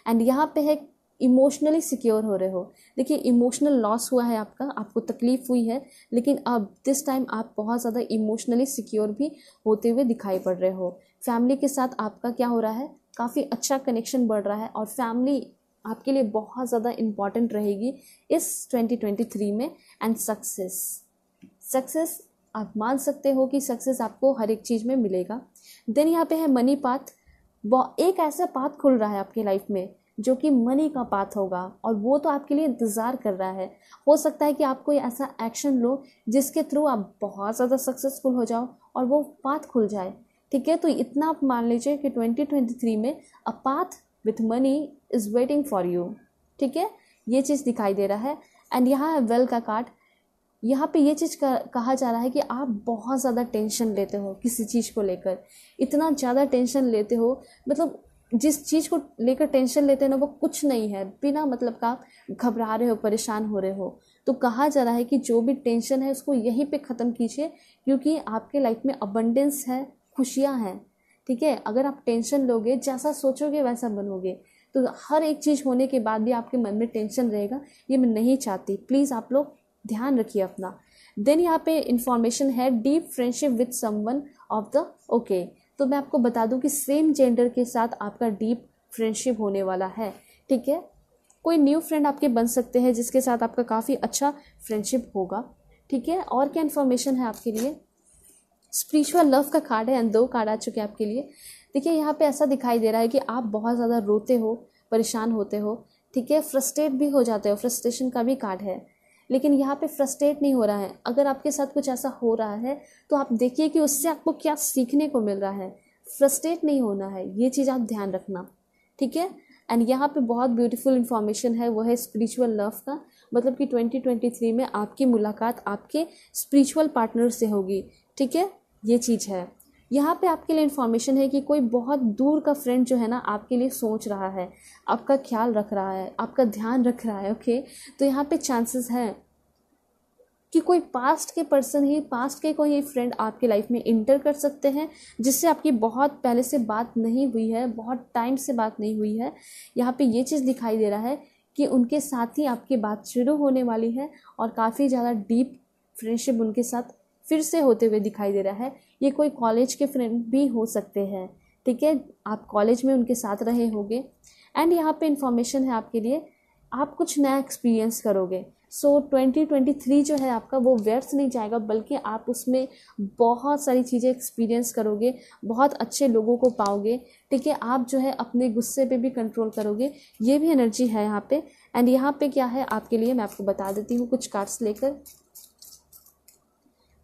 एंड यहाँ पे है इमोशनली सिक्योर हो रहे हो देखिए इमोशनल लॉस हुआ है आपका आपको तकलीफ़ हुई है लेकिन अब दिस टाइम आप बहुत ज़्यादा इमोशनली सिक्योर भी होते हुए दिखाई पड़ रहे हो फैमिली के साथ आपका क्या हो रहा है काफ़ी अच्छा कनेक्शन बढ़ रहा है और फैमिली आपके लिए बहुत ज़्यादा इम्पॉर्टेंट रहेगी इस 2023 में एंड सक्सेस सक्सेस आप मान सकते हो कि सक्सेस आपको हर एक चीज़ में मिलेगा देन यहाँ पे है मनी पाथ एक ऐसा पाथ खुल रहा है आपकी लाइफ में जो कि मनी का पाथ होगा और वो तो आपके लिए इंतज़ार कर रहा है हो सकता है कि आप कोई ऐसा एक्शन लो जिसके थ्रू आप बहुत ज़्यादा सक्सेसफुल हो जाओ और वो पाथ खुल जाए ठीक है तो इतना आप मान लीजिए कि 2023 में a path with money is waiting for you ठीक है ये चीज़ दिखाई दे रहा है एंड यहाँ है वेल का कार्ड यहाँ पे ये चीज़ कहा जा रहा है कि आप बहुत ज़्यादा टेंशन लेते हो किसी चीज़ को लेकर इतना ज़्यादा टेंशन लेते हो मतलब जिस चीज़ को लेकर टेंशन लेते हैं ना वो कुछ नहीं है बिना मतलब का आप घबरा रहे हो परेशान हो रहे हो तो कहा जा रहा है कि जो भी टेंशन है उसको यहीं पे ख़त्म कीजिए क्योंकि आपके लाइफ में अबंडेंस है खुशियाँ हैं ठीक है अगर आप टेंशन लोगे जैसा सोचोगे वैसा बनोगे तो हर एक चीज़ होने के बाद भी आपके मन में टेंशन रहेगा ये मैं नहीं चाहती प्लीज़ आप लोग ध्यान रखिए अपना देन यहाँ पे इंफॉर्मेशन है deep friendship with someone of the okay तो मैं आपको बता दूँ कि सेम जेंडर के साथ आपका डीप फ्रेंडशिप होने वाला है ठीक है कोई न्यू फ्रेंड आपके बन सकते हैं जिसके साथ आपका काफ़ी अच्छा फ्रेंडशिप होगा ठीक है और क्या इन्फॉर्मेशन है आपके लिए स्पिरिचुअल लव का कार्ड है एंड दो कार्ड आ चुके हैं आपके लिए देखिए यहाँ पे ऐसा दिखाई दे रहा है कि आप बहुत ज़्यादा रोते हो परेशान होते हो ठीक है फ्रस्ट्रेट भी हो जाते हो फ्रस्ट्रेशन का भी कार्ड है लेकिन यहाँ पे फ्रस्ट्रेट नहीं हो रहा है अगर आपके साथ कुछ ऐसा हो रहा है तो आप देखिए कि उससे आपको क्या सीखने को मिल रहा है फ्रस्ट्रेट नहीं होना है ये चीज़ आप ध्यान रखना ठीक है एंड यहाँ पे बहुत ब्यूटीफुल इन्फॉर्मेशन है वो है स्पिरिचुअल लव का मतलब कि 2023 में आपकी मुलाकात आपके स्पिरिचुअल पार्टनर से होगी ठीक है ये चीज़ है यहाँ पे आपके लिए इन्फॉर्मेशन है कि कोई बहुत दूर का फ्रेंड जो है ना आपके लिए सोच रहा है आपका ख्याल रख रहा है आपका ध्यान रख रहा है ओके तो यहाँ पे चांसेस हैं कि कोई पास्ट के पर्सन ही पास्ट के कोई फ्रेंड आपके लाइफ में इंटर कर सकते हैं जिससे आपकी बहुत पहले से बात नहीं हुई है बहुत टाइम से बात नहीं हुई है यहाँ पे ये चीज़ दिखाई दे रहा है कि उनके साथ ही आपकी बात शुरू होने वाली है और काफ़ी ज़्यादा डीप फ्रेंडशिप उनके साथ फिर से होते हुए दिखाई दे रहा है ये कोई कॉलेज के फ्रेंड भी हो सकते हैं ठीक है आप कॉलेज में उनके साथ रहे होंगे एंड यहाँ पे इंफॉर्मेशन है आपके लिए आप कुछ नया एक्सपीरियंस करोगे सो ट्वेंटी ट्वेंटी थ्री जो है आपका वो व्यर्थ नहीं जाएगा बल्कि आप उसमें बहुत सारी चीज़ें एक्सपीरियंस करोगे बहुत अच्छे लोगों को पाओगे ठीक है आप जो है अपने गुस्से पे भी कंट्रोल करोगे ये भी एनर्जी है यहाँ पे एंड यहाँ पे क्या है आपके लिए मैं आपको बता देती हूँ कुछ कार्ड्स लेकर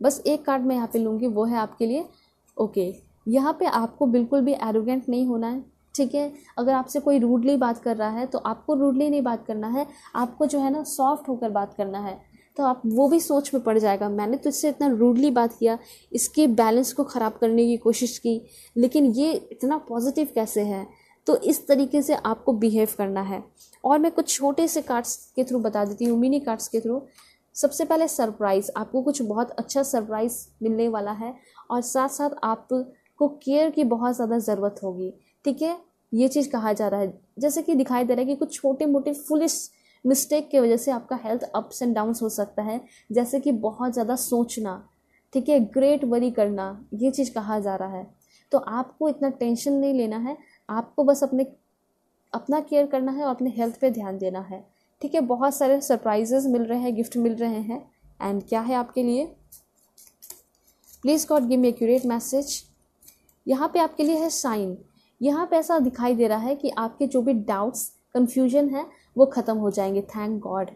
बस एक कार्ड मैं यहाँ पे लूँगी वो है आपके लिए ओके यहाँ पे आपको बिल्कुल भी एरोगेंट नहीं होना है ठीक है अगर आपसे कोई रूडली बात कर रहा है तो आपको रूडली नहीं बात करना है आपको जो है ना सॉफ्ट होकर बात करना है तो आप वो भी सोच में पड़ जाएगा मैंने तो इससे इतना रूडली बात किया इसके बैलेंस को ख़राब करने की कोशिश की लेकिन ये इतना पॉजिटिव कैसे है तो इस तरीके से आपको बिहेव करना है और मैं कुछ छोटे से कार्ड्स के थ्रू बता देती हूँ मिनी कार्ड्स के थ्रू सबसे पहले सरप्राइज़ आपको कुछ बहुत अच्छा सरप्राइज़ मिलने वाला है और साथ साथ आपको केयर की बहुत ज़्यादा ज़रूरत होगी ठीक है ये चीज़ कहा जा रहा है जैसे कि दिखाई दे रहा है कि कुछ छोटे मोटे फुलिश मिस्टेक की वजह से आपका हेल्थ अप्स एंड डाउन्स हो सकता है जैसे कि बहुत ज़्यादा सोचना ठीक है ग्रेट वरी करना ये चीज़ कहा जा रहा है तो आपको इतना टेंशन नहीं लेना है आपको बस अपने अपना केयर करना है और अपने हेल्थ पे ध्यान देना है ठीक है बहुत सारे सरप्राइजेज मिल रहे हैं गिफ्ट मिल रहे हैं एंड क्या है आपके लिए please God give me accurate message यहाँ पे आपके लिए है साइन यहाँ पे ऐसा दिखाई दे रहा है कि आपके जो भी डाउट्स कन्फ्यूजन है वो ख़त्म हो जाएंगे थैंक गॉड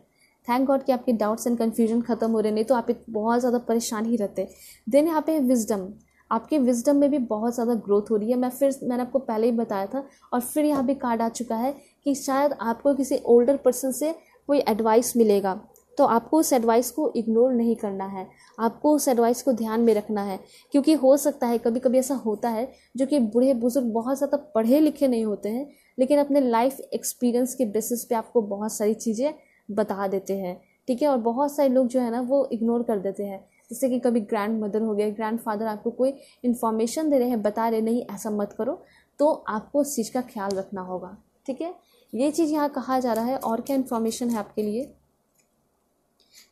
थैंक गॉड कि आपके डाउट्स एंड कन्फ्यूजन खत्म हो रहे नहीं तो आप बहुत ज़्यादा परेशान ही रहते देन यहाँ पे विजडम आपके विजडम में भी बहुत ज़्यादा ग्रोथ हो रही है मैं फिर मैंने आपको पहले ही बताया था और फिर यहाँ भी कार्ड आ चुका है कि शायद आपको किसी ओल्डर पर्सन से कोई एडवाइस मिलेगा तो आपको उस एडवाइस को इग्नोर नहीं करना है आपको उस एडवाइस को ध्यान में रखना है क्योंकि हो सकता है कभी कभी ऐसा होता है जो कि बूढ़े बुजुर्ग बहुत ज़्यादा पढ़े लिखे नहीं होते हैं लेकिन अपने लाइफ एक्सपीरियंस के बेसिस पे आपको बहुत सारी चीज़ें बता देते हैं ठीक है और बहुत सारे लोग जो है ना वो इग्नोर कर देते हैं जैसे कि कभी ग्रैंड मदर हो गया ग्रैंड फादर आपको कोई इन्फॉर्मेशन दे रहे हैं बता रहे नहीं ऐसा मत करो तो आपको उस चीज़ का ख्याल रखना होगा ठीक है ये चीज़ यहाँ कहा जा रहा है और क्या इन्फॉर्मेशन है आपके लिए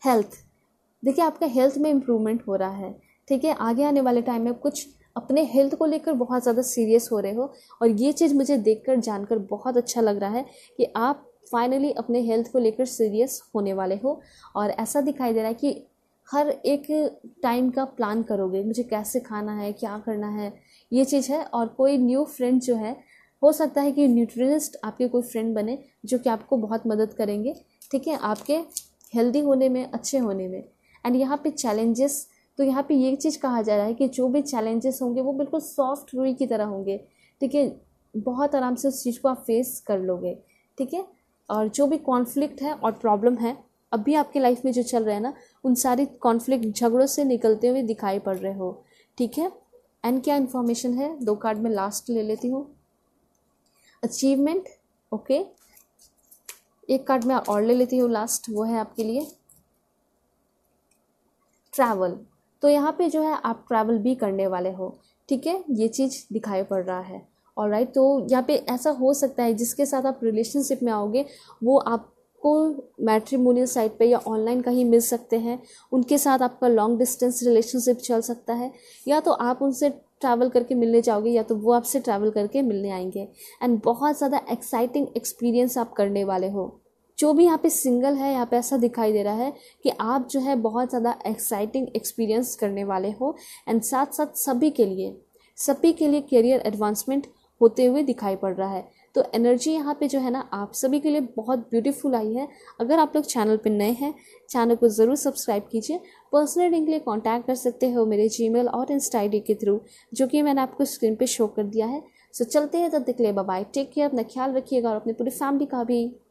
हेल्थ देखिए आपका हेल्थ में इम्प्रूवमेंट हो रहा है ठीक है आगे आने वाले टाइम में कुछ अपने हेल्थ को लेकर बहुत ज़्यादा सीरियस हो रहे हो और ये चीज़ मुझे देख कर जानकर बहुत अच्छा लग रहा है कि आप फाइनली अपने हेल्थ को लेकर सीरियस होने वाले हो और ऐसा दिखाई दे रहा है कि हर एक टाइम का प्लान करोगे मुझे कैसे खाना है क्या करना है ये चीज़ है और कोई न्यू फ्रेंड जो है हो सकता है कि न्यूट्रिशनिस्ट आपके कोई फ्रेंड बने जो कि आपको बहुत मदद करेंगे ठीक है आपके हेल्दी होने में अच्छे होने में एंड यहाँ पे चैलेंजेस तो यहाँ पे ये चीज़ कहा जा रहा है कि जो भी चैलेंजेस होंगे वो बिल्कुल सॉफ्ट रुई की तरह होंगे ठीक है बहुत आराम से उस चीज़ को आप फेस कर लोगे ठीक है और जो भी कॉन्फ्लिक्ट है और प्रॉब्लम है अभी आपके लाइफ में जो चल रहा है ना उन सारी कॉन्फ्लिक्ट झगड़ों से निकलते हुए दिखाई पड़ रहे हो ठीक है एंड क्या इन्फॉर्मेशन है दो कार्ड में लास्ट ले लेती हूँ अचीवमेंट ओके एक कार्ड मैं और ले लेती हूँ लास्ट वो है आपके लिए ट्रैवल तो यहाँ पे जो है आप ट्रैवल भी करने वाले हो ठीक है ये चीज़ दिखाई पड़ रहा है और राइट तो यहाँ पे ऐसा हो सकता है जिसके साथ आप रिलेशनशिप में आओगे वो आपको मैट्रीमोनियल साइट पे या ऑनलाइन कहीं मिल सकते हैं उनके साथ आपका लॉन्ग डिस्टेंस रिलेशनशिप चल सकता है या तो आप उनसे ट्रैवल करके मिलने जाओगे या तो वो आपसे ट्रैवल करके मिलने आएंगे एंड बहुत ज़्यादा एक्साइटिंग एक्सपीरियंस आप करने वाले हो जो भी यहाँ पे सिंगल है यहाँ पे ऐसा दिखाई दे रहा है कि आप जो है बहुत ज़्यादा एक्साइटिंग एक्सपीरियंस करने वाले हो एंड साथ साथ सभी के लिए सभी के लिए करियर एडवांसमेंट होते हुए दिखाई पड़ रहा है तो एनर्जी यहाँ पे जो है ना आप सभी के लिए बहुत ब्यूटीफुल आई है अगर आप लोग चैनल पर नए हैं चैनल को ज़रूर सब्सक्राइब कीजिए पर्सनल लिंक के लिए कॉन्टैक्ट कर सकते हो मेरे जी और इंस्टा आई के थ्रू जो कि मैंने आपको स्क्रीन पर शो कर दिया है सो चलते हैं तब तक ले बाय टेक केयर अपना ख्याल रखिएगा और अपनी पूरी फैमिली का भी